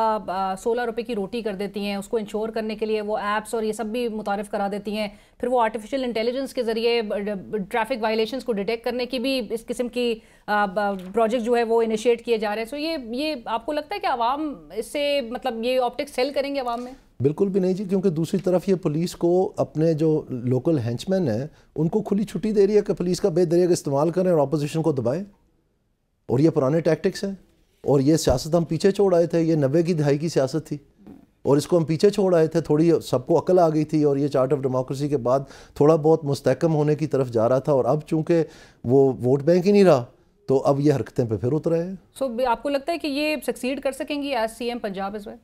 सोलह रुपए की रोटी कर देती हैं उसको इंश्योर करने के लिए वो एप्स और ये सब भी मुतारफ़ करा देती हैं फिर वो आर्टिफिशियल इंटेलिजेंस के ज़रिए ट्रैफिक वायलेशन को डिटेक्ट करने की भी इस किस्म की प्रोजेक्ट जो है वो इनिशिएट किए जा रहे हैं सो ये ये आपको लगता है कि आवाम इससे मतलब ये ऑप्टिक्स सेल करेंगे आवाम में
बिल्कुल भी नहीं जी क्योंकि दूसरी तरफ ये पुलिस को अपने जो लोकल हैंचमैन हैं उनको खुली छुट्टी दे रही है कि पुलिस का बेदरिया इस्तेमाल करें और अपोजिशन को दबाएं और ये पुराने टैक्टिक्स हैं और ये सियासत हम पीछे छोड़ आए थे ये नब्बे की दहाई की सियासत थी और इसको हम पीछे छोड़ आए थे थोड़ी सबको अकल आ गई थी और ये चार्ट ऑफ डेमोक्रेसी के बाद थोड़ा बहुत मुस्तकम होने की तरफ जा रहा था और अब चूंकि वो वोट बैंक ही नहीं रहा तो अब ये हरकतें पे फिर उतर रहे हैं
सो so, आपको लगता है कि ये सक्सीड कर सकेंगी एज सी एम पंजाब इस वक्त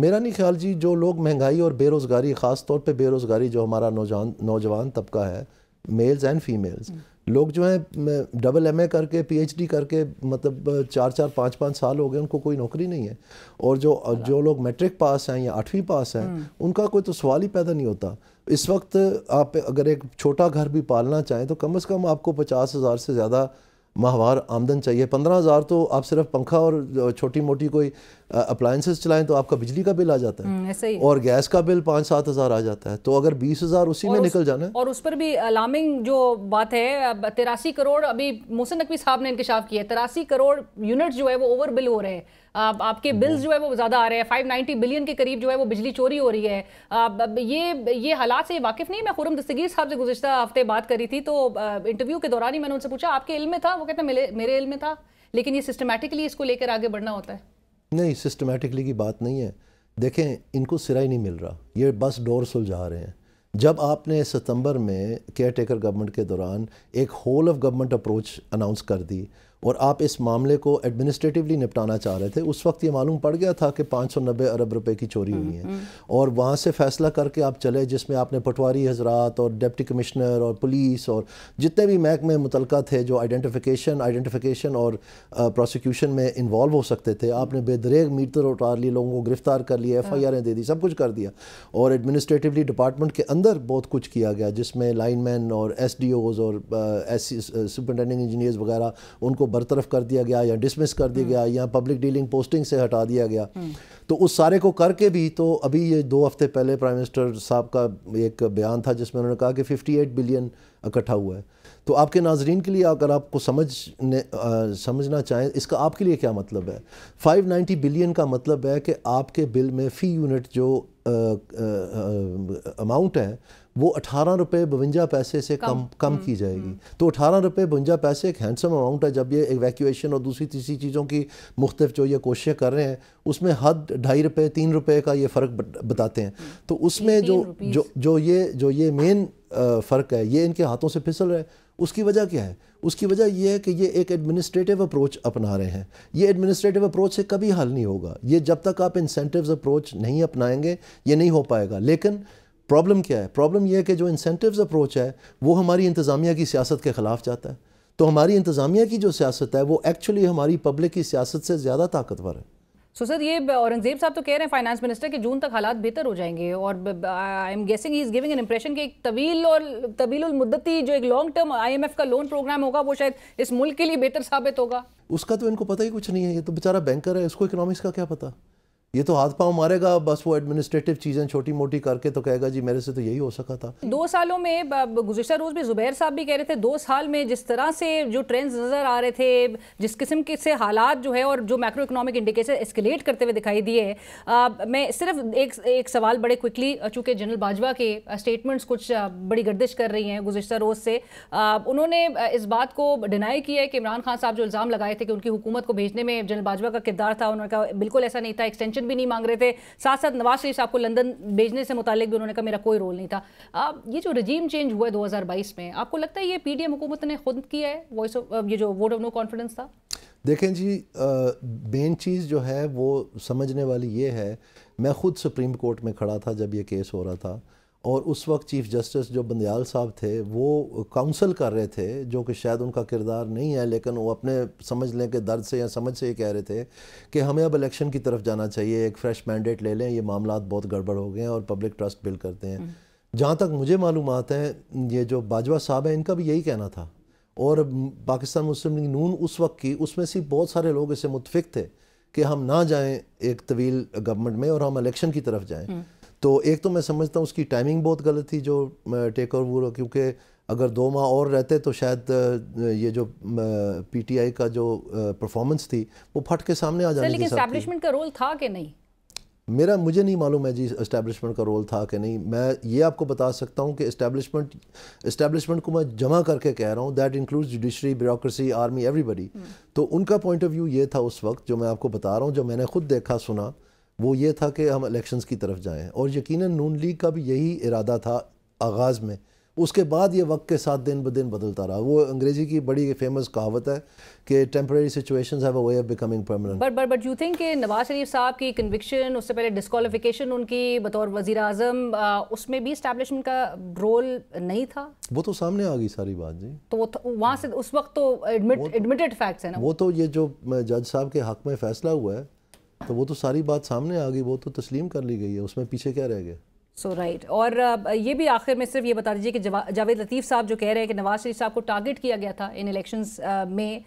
मेरा नहीं ख्याल जी जो लोग महंगाई और बेरोज़गारी ख़ास तौर पे बेरोज़गारी जो हमारा नौजवान नौजवान तबका है मेल्स एंड फीमेल्स हम्म। लोग जो हैं डबल एमए करके पीएचडी करके मतलब चार चार पाँच पाँच साल हो गए उनको कोई नौकरी नहीं है और जो जो लोग मैट्रिक पास हैं या आठवीं पास हैं हम्म। उनका कोई तो सवाल ही पैदा नहीं होता इस वक्त आप अगर एक छोटा घर भी पालना चाहें तो कम से कम आपको पचास हज़ार से ज़्यादा माहवार आमदन चाहिए पंद्रह हज़ार तो आप सिर्फ पंखा और छोटी मोटी कोई अप्लाइंसेस चलाएं तो आपका बिजली का बिल आ जाता
है हम्म, और
गैस का बिल पाँच सात हज़ार आ जाता है तो अगर बीस हज़ार उसी में उस, निकल जाना है
और उस पर भी अलार्मिंग जो बात है तिरासी करोड़ अभी मोहसिन नकवी साहब ने इंकशाफ किया है तिरासी करोड़ यूनिट जो है वो ओवर बिल हो रहे हैं आपके बिल्स जो है वो ज़्यादा आ रहे हैं फाइव नाइन्टी बिलियन के करीब जो है वो बिजली चोरी हो रही है ये ये हालात से वाकिफ नहीं मैं खुरम दस्तगीर साहब से गुजशत हफ्ते बात करी थी तो इंटरव्यू के दौरान ही मैंने उनसे पूछा आपके इल में था वो कहते मेरे मेरे इल में था लेकिन ये सिस्टमेटिकली इसको लेकर आगे बढ़ना होता है
नहीं सिस्टमेटिकली की बात नहीं है देखें इनको सिरा ही नहीं मिल रहा ये बस डोर सुलझा रहे हैं जब आपने सितंबर में केयर टेकर गवर्नमेंट के दौरान एक whole of government approach announce कर दी और आप इस मामले को एडमिनिस्ट्रेटिवली निपटाना चाह रहे थे उस वक्त ये मालूम पड़ गया था कि 590 अरब रुपए की चोरी हुई है हम्म, हम्म। और वहाँ से फैसला करके आप चले जिसमें आपने पटवारी हजरात और डिप्टी कमिश्नर और पुलिस और जितने भी महकमे मुतलक थे जो आइडेंटिफिकेशन आइडेंटिफिकेशन और प्रोसिक्यूशन में इन्वॉल्व हो सकते थे आपने बेदरेग मीटर उतार लिए लोगों को गिरफ्तार कर लिए एफ आई आरें दे दी सब कुछ कर दिया और एडमिनिस्ट्रेटिवली डिपार्टमेंट के अंदर बहुत कुछ किया गया जिसमें लाइन मैन और एस डी ओज़ और एस सुपरटेंडिंग इंजीनियर्स वगैरह उनको बरतरफ कर दिया गया या डिसमिस कर दिया हम्म। गया या पब्लिक डीलिंग पोस्टिंग से हटा दिया गया हम्म। तो उस सारे को करके भी तो अभी ये दो हफ्ते पहले प्राइम मिनिस्टर साहब का एक बयान था जिसमें उन्होंने कहा कि 58 बिलियन इकट्ठा हुआ है तो आपके नाजरीन के लिए अगर आपको समझने आ, समझना चाहें इसका आपके लिए क्या मतलब है 590 बिलियन का मतलब है कि आपके बिल में फ़ी यूनिट जो अमाउंट है वो अठारह रुपये बवंजा पैसे से कम कम, कम हम्म, की जाएगी हम्म। तो अठारह रुपये बवंजा पैसे एक हैंडसम अमाउंट है जब ये एवैक्यूएशन और दूसरी तीसरी चीज़ों की मुख्तफ जो ये कोशिशें कर रहे हैं उसमें हद ढाई रुपये तीन रुपये का ये फ़र्क बताते हैं हम्म। तो उसमें जो जो जो ये जो ये मेन फ़र्क है ये इनके हाथों से फिसल रहा है उसकी वजह क्या है उसकी वजह यह है कि ये एक एडमिनिस्ट्रेटिव अप्रोच अपना रहे हैं ये एडमिनिस्ट्रेटिव अप्रोच से कभी हल नहीं होगा ये जब तक आप इंसेंटिव्स अप्रोच नहीं अपनाएंगे ये नहीं हो पाएगा लेकिन प्रॉब्लम क्या है प्रॉब्लम यह है कि जो इंसेंटिव अप्रोच है वो हमारी इंतज़ामिया की सियासत के ख़िलाफ़ जाता है तो हमारी इंतज़ामिया की जो सियासत है वो एक्चुअली हमारी पब्लिक की सियासत से ज़्यादा ताकतवर है
सो so, सर ये औरंगजेब साहब तो कह रहे हैं फाइनेंस मिनिस्टर कि जून तक हालात बेहतर हो जाएंगे और I am guessing he is giving an impression कि एक तवील और तवील मुद्दती जो एक लॉन्ग टर्म आईएमएफ का लोन प्रोग्राम होगा वो शायद इस मुल्क के लिए बेहतर साबित होगा
उसका तो इनको पता ही कुछ नहीं है ये तो बेचारा बैंकर है उसको इकोनॉमिक्स का क्या पता ये तो हाथ पांव मारेगा बस वो एडमिनिस्ट्रेटिव चीज़ें छोटी मोटी करके तो कहेगा जी मेरे से तो यही हो सका था
दो सालों में गुजशत रोज़ भी जुबैर साहब भी कह रहे थे दो साल में जिस तरह से जो ट्रेंड्स नज़र आ रहे थे जिस किस्म के से हालात जो है और जो मैक्रो इकोनॉमिक इंडिकेटर एस्केलेट करते हुए दिखाई दिए मैं सिर्फ एक एक सवाल बड़े क्विकली चूंकि जनरल बाजवा के स्टेटमेंट्स कुछ बड़ी गर्दिश कर रही हैं गुजशत रोज़ से उन्होंने इस बात को डिनाई किया है कि इमरान खान साहब जो इल्ज़ाम लगाए थे कि उनकी हुकूमत को भेजने में जनरल बाजवा का किरदार था उन्होंने कहा बिल्कुल ऐसा नहीं था एक्सटेंशन एक्सट्रैडिशन भी नहीं मांग रहे थे साथ साथ नवाज शरीफ साहब को लंदन भेजने से मुतालिक भी उन्होंने कहा मेरा कोई रोल नहीं था अब ये जो रजीम चेंज हुआ है 2022 में आपको लगता है ये पी डी हुकूमत ने खुद किया है वॉइस ऑफ ये जो वोट ऑफ नो कॉन्फिडेंस था
देखें जी मेन चीज़ जो है वो समझने वाली ये है मैं खुद सुप्रीम कोर्ट में खड़ा था जब ये केस हो रहा था और उस वक्त चीफ जस्टिस जो बंदयाल साहब थे वो काउंसल कर रहे थे जो कि शायद उनका किरदार नहीं है लेकिन वो अपने समझ लें कि दर्द से या समझ से ये कह रहे थे कि हमें अब इलेक्शन की तरफ जाना चाहिए एक फ़्रेश मैंडेट ले लें ये मामला बहुत गड़बड़ हो गए हैं और पब्लिक ट्रस्ट बिल करते हैं हम्म। जहाँ तक मुझे मालूम है ये जो बाजवा साहब हैं इनका भी यही कहना था और पाकिस्तान मुस्लिम लीग नून उस वक्त की उसमें से बहुत सारे लोग इसे मुतफिक थे कि हम ना जाएं एक तवील गवर्नमेंट में और हम इलेक्शन की तरफ जाएं हम्म। तो एक तो मैं समझता हूँ उसकी टाइमिंग बहुत गलत थी जो टेक ओवर हुआ क्योंकि अगर दो माह और रहते तो शायद ये जो पीटीआई का जो परफॉर्मेंस थी वो फट के सामने आ जाने लेकिन
का रोल था कि नहीं
मेरा मुझे नहीं मालूम है जी इस्टेब्लिशमेंट का रोल था कि नहीं मैं ये आपको बता सकता हूँ कि इस्टेब्लिशमेंट इस्टेब्लिशमेंट को मैं जमा करके कह रहा हूँ that includes judiciary bureaucracy army everybody तो उनका पॉइंट ऑफ व्यू ये था उस वक्त जो मैं आपको बता रहा हूँ जो मैंने खुद देखा सुना वो ये था कि हम इलेक्शंस की तरफ जाएं और यकीनन नून लीग का भी यही इरादा था आगाज़ में उसके बाद ये वक्त के साथ दिन ब दिन बदलता रहा वो अंग्रेजी की बड़ी फेमस कहावत है कि temporary situation have way of becoming permanent
but but but you think कि नवाज शरीफ साहब की कन्विक्शन उससे पहले डिस्कॉलिफिकेशन उनकी बतौर वजीर अजम उसमें भी इस्टेब्लिशमेंट का रोल नहीं था
वो तो सामने आ गई सारी बात जी
तो, तो वहाँ से उस वक्त तो एडमिटेड फैक्ट्स है ना
वो तो ये जो जज साहब के हक में फैसला हुआ है तो वो तो सारी बात सामने आ गई वो तो तस्लीम कर ली गई है उसमें पीछे क्या रह गया
सो so राइट right. और ये भी आखिर में सिर्फ ये बता दीजिए कि जावेद लतीफ़ साहब जो कह रहे हैं कि नवाज शरीफ साहब को टारगेट किया गया था इन इलेक्शंस में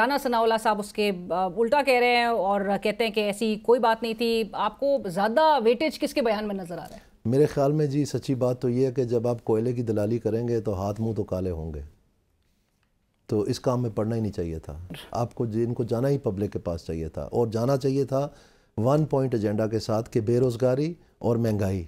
राना सनाउल्ला साहब उसके उल्टा कह रहे हैं और कहते हैं कि ऐसी कोई बात नहीं थी आपको ज़्यादा वेटेज किसके बयान में नज़र आ रहा
है मेरे ख्याल में जी सच्ची बात तो ये है कि जब आप कोयले की दलाली करेंगे तो हाथ मुँह तो काले होंगे तो इस काम में पढ़ना ही नहीं चाहिए था आपको इनको जाना ही पब्लिक के पास चाहिए था और जाना चाहिए था वन पॉइंट एजेंडा के साथ कि बेरोज़गारी और महंगाई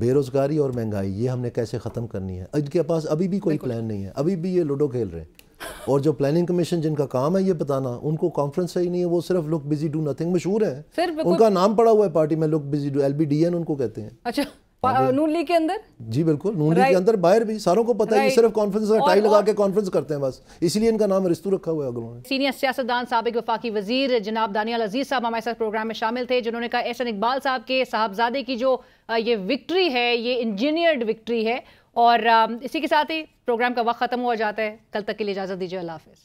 बेरोज़गारी और महंगाई ये हमने कैसे ख़त्म करनी है इनके पास अभी भी कोई प्लान नहीं है अभी भी ये लूडो खेल रहे हैं और जो प्लानिंग कमीशन जिनका काम है ये बताना उनको कॉन्फ्रेंस सही नहीं है वो सिर्फ लुक बिजी डू नथिंग मशहूर है उनका नाम पड़ा हुआ है पार्टी में लुक बिजी डू एल उनको कहते हैं
अच्छा हाँ, नून लीग के अंदर
जी बिल्कुल नून लीग के अंदर बाहर भी सारों को पता है कि सिर्फ कॉन्फ्रेंस का टाई लगा के कॉन्फ्रेंस करते हैं बस इसीलिए इनका नाम रिश्तू रखा हुआ है अगलों ने
सीनियर सियासतदान सबक वफाकी वजीर जनाब दानियाल अजीज साहब हमारे साथ प्रोग्राम में शामिल थे जिन्होंने कहा एहसन इकबाल साहब के साहबजादे की जो ये विक्ट्री है ये इंजीनियर्ड विक्ट्री है और इसी के साथ ही प्रोग्राम का वक्त खत्म हुआ जाता है कल तक के लिए इजाज़त दीजिए अल्लाह हाफिज़